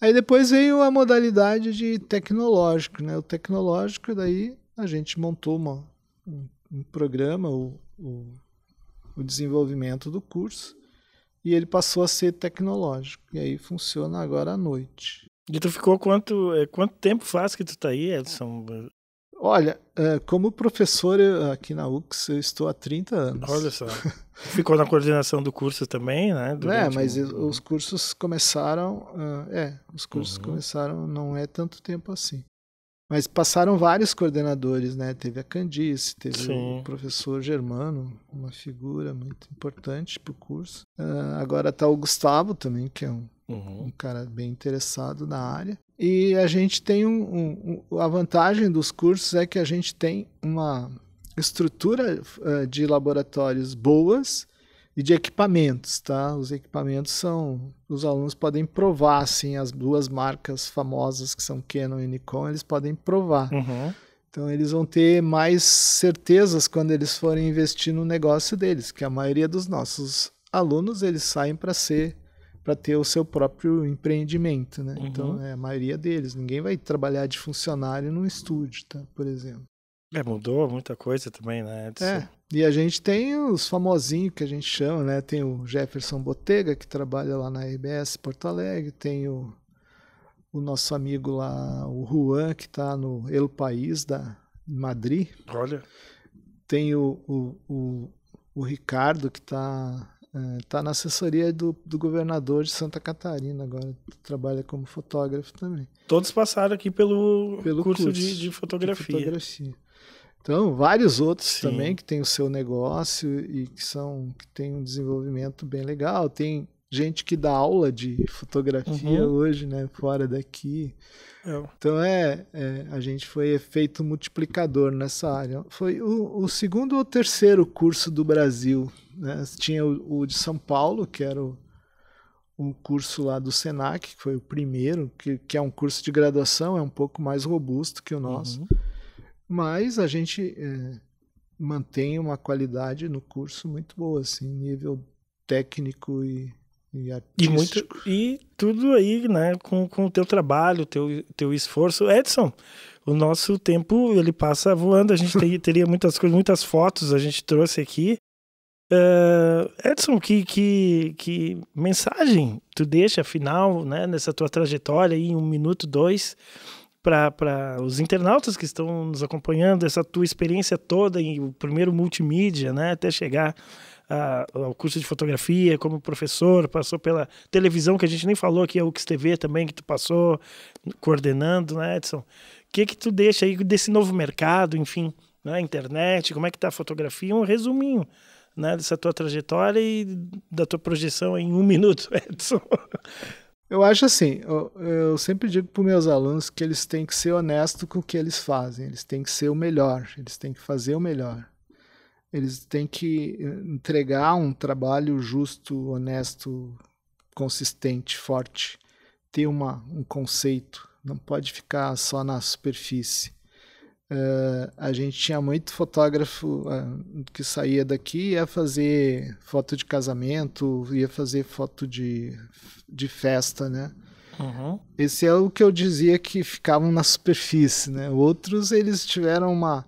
B: Aí depois veio a modalidade de tecnológico, né? O tecnológico, daí a gente montou uma, um, um, programa, o, o, o desenvolvimento do curso, e ele passou a ser tecnológico. E aí funciona agora à noite. E tu ficou quanto, é, quanto tempo faz que tu está aí, Edson? Olha, é, como professor aqui na UX, eu estou há 30 anos. Olha só. (laughs) Ficou na coordenação do curso também, né? É, Durante é, mas um... os cursos começaram. É, os cursos uhum. começaram não é tanto tempo assim. Mas passaram vários coordenadores, né? Teve a Candice, teve Sim. o professor Germano, uma figura muito importante para o curso. Uh, agora está o Gustavo também, que é um, uhum. um, cara bem interessado na área. E a gente tem um, um, A vantagem dos cursos é que a gente tem uma estrutura uh, de laboratórios boas e de equipamentos, tá? Os equipamentos são, os alunos podem provar, assim, as duas marcas famosas que são Canon e Nikon, eles podem provar. Uhum. Então eles vão ter mais certezas quando eles forem investir no negócio deles, que a maioria dos nossos alunos eles saem para ser para ter o seu próprio empreendimento, né? Uhum. Então é a maioria deles, ninguém vai trabalhar de funcionário num estúdio, tá? Por exemplo. É, mudou muita coisa também, né? Edson? É, e a gente tem os famosinhos que a gente chama, né? Tem o Jefferson Botega, que trabalha lá na RBS Porto Alegre, tem o, o nosso amigo lá, o Juan, que está no El País, da Madrid. Olha. Tem o, o, o, o Ricardo, que está é, tá na assessoria do, do governador de Santa Catarina agora, trabalha como fotógrafo também.
A: Todos passaram aqui pelo,
B: pelo curso, curso de, de, fotografia. de fotografia. Então, vários outros Sim. também que têm o seu negócio e que são que têm um desenvolvimento bem legal. Tem gente que dá aula de fotografia uhum. hoje, né, fora daqui. É. Então é, é, a gente foi efeito multiplicador nessa área. Foi o, o segundo ou terceiro curso do Brasil. Né? Tinha o, o, de São Paulo, que era o, o, curso lá do Senac, que foi o primeiro, que, que é um curso de graduação, é um pouco mais robusto que o nosso. Uhum. Mas a gente é, mantém uma qualidade no curso muito boa, assim, nível técnico e, e artístico. E, muito, e
A: tudo aí, né, com, com o teu trabalho, teu, teu esforço. Edson, o nosso tempo, ele passa voando, a gente (laughs) teria muitas coisas, muitas fotos a gente trouxe aqui. Uh, Edson, que, que, que mensagem tu deixa final né, nessa tua trajetória aí, em um minuto, dois, para os internautas que estão nos acompanhando, essa tua experiência toda em o primeiro multimídia, né, até chegar a, ao curso de fotografia como professor, passou pela televisão, que a gente nem falou aqui, a UxTV também, que tu passou coordenando, né, Edson? O que que tu deixa aí desse novo mercado, enfim, né, internet, como é que tá a fotografia? Um resuminho,
B: né, dessa tua trajetória e da tua projeção em um (laughs) minuto, Edson. Eu acho assim, eu, eu sempre digo para meus alunos que eles têm que ser honestos com o que eles fazem, eles têm que ser o melhor, eles têm que fazer o melhor. Eles têm que eh, entregar um trabalho justo, honesto, consistente, forte, ter uma, um conceito, não pode ficar só na superfície. Uh, a gente tinha muito fotógrafo uh, que saía daqui ia fazer foto de casamento, ia fazer foto de, de festa, né? Uhum. Esse é o que eu dizia que ficavam na superfície, né? Outros eles tiveram uma,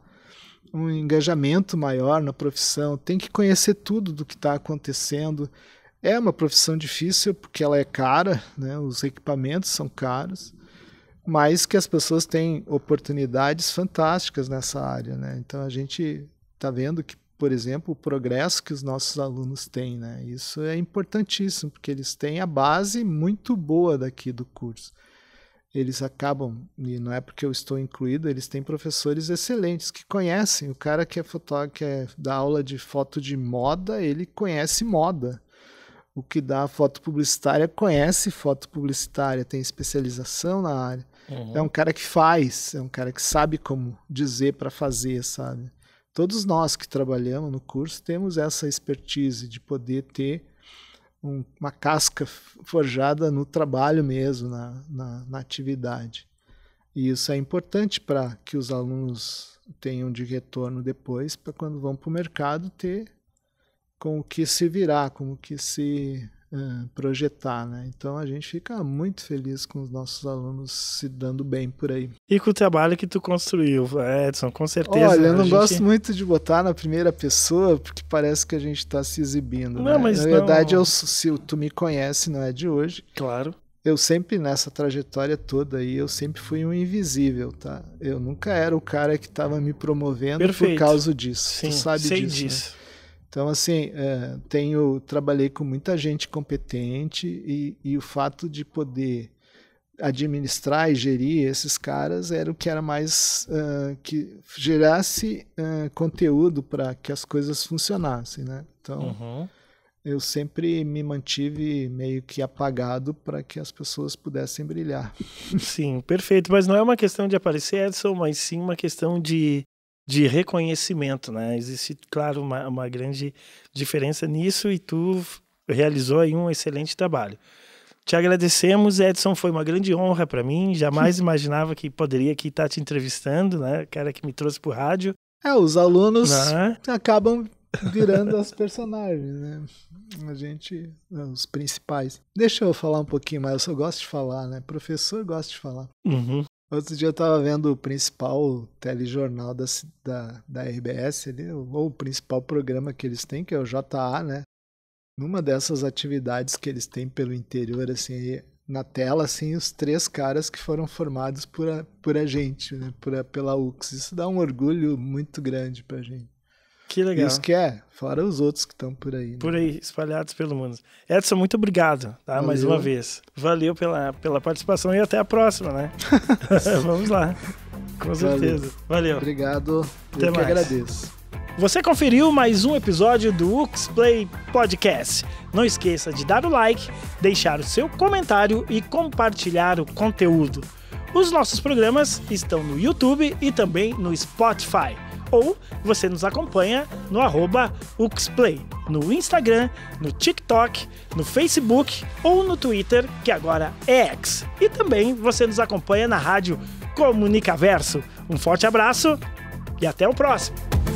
B: um engajamento maior na profissão, tem que conhecer tudo do que está acontecendo. É uma profissão difícil porque ela é cara, né? Os equipamentos são caros mas que as pessoas têm oportunidades fantásticas nessa área, né? Então a gente está vendo que, por exemplo, o progresso que os nossos alunos têm, né? Isso é importantíssimo porque eles têm a base muito boa daqui do curso. Eles acabam, e não é porque eu estou incluído, eles têm professores excelentes que conhecem. O cara que é fotógrafo, que é da aula de foto de moda, ele conhece moda o que dá foto publicitária conhece foto publicitária, tem especialização na área. Uhum. É um cara que faz, é um cara que sabe como dizer para fazer, sabe? Todos nós que trabalhamos no curso temos essa expertise de poder ter um, uma casca forjada no trabalho mesmo, na, na, na atividade. E isso é importante para que os alunos tenham de retorno depois, para quando vão para o mercado ter com o que se virar, com o que se é, projetar, né? Então a gente fica muito feliz com os nossos alunos se dando bem por aí.
A: E com o trabalho que tu construiu,
B: Edson, com certeza. Olha, eu não gente... gosto muito de botar na primeira pessoa, porque parece que a gente está se exibindo. Não, né? mas na não... verdade, eu, se tu me conhece, não é de hoje. Claro. Eu sempre, nessa trajetória toda aí, eu sempre fui um invisível, tá? Eu nunca era o cara que estava me promovendo Perfeito. por causa disso. Sim, tu sabe sei disso. Né? disso. Né? Então, assim, é, tenho, trabalhei com muita gente competente e, e o fato de poder administrar e gerir esses caras era o que era mais uh, que gerasse uh, conteúdo para que as coisas funcionassem, né? Então uhum. eu sempre me mantive meio que apagado para que as pessoas pudessem brilhar. Sim, perfeito. Mas não é uma questão de aparecer, Edson, mas sim uma
A: questão de de reconhecimento, né? Existe, claro, uma, uma grande diferença nisso e tu realizou aí um excelente trabalho. Te agradecemos, Edson, foi uma grande honra para mim. Jamais (laughs) imaginava que poderia aqui estar tá te entrevistando, né? O cara que me trouxe pro rádio.
B: É, os alunos né? acabam virando as personagens, né? A gente, né, os principais. Deixa eu falar um pouquinho mais, eu só gosto de falar, né? Professor gosta de falar. Uhum. Outro dia eu tava vendo o principal telejornal da, da, da RBS ali, ou o principal programa que eles têm, que é o JA, né? Numa dessas atividades que eles têm pelo interior, assim, na tela, assim, os três caras que foram formados por a, por a gente, né? Por a, pela UX. Isso dá um orgulho muito grande pra gente. Que legal. Isso que é, fora os outros que
A: estão por aí. Né? Por aí, espalhados pelo mundo. Edson, muito obrigado, tá? Valeu. Mais uma vez. Valeu pela, pela participação e até a próxima, né? (laughs) (laughs) Vamos lá. Com certeza.
B: Valeu. Valeu. Obrigado. Até Eu mais. que agradeço.
A: Você conferiu mais um episódio do UX Play Podcast. Não esqueça de dar o like, deixar o seu comentário e compartilhar o conteúdo. Os nossos programas estão no YouTube e também no Spotify ou você nos acompanha no arroba Uxplay, no Instagram, no TikTok, no Facebook ou no Twitter, que agora é X. E também você nos acompanha na rádio Comunicaverso. Um forte abraço e até o próximo!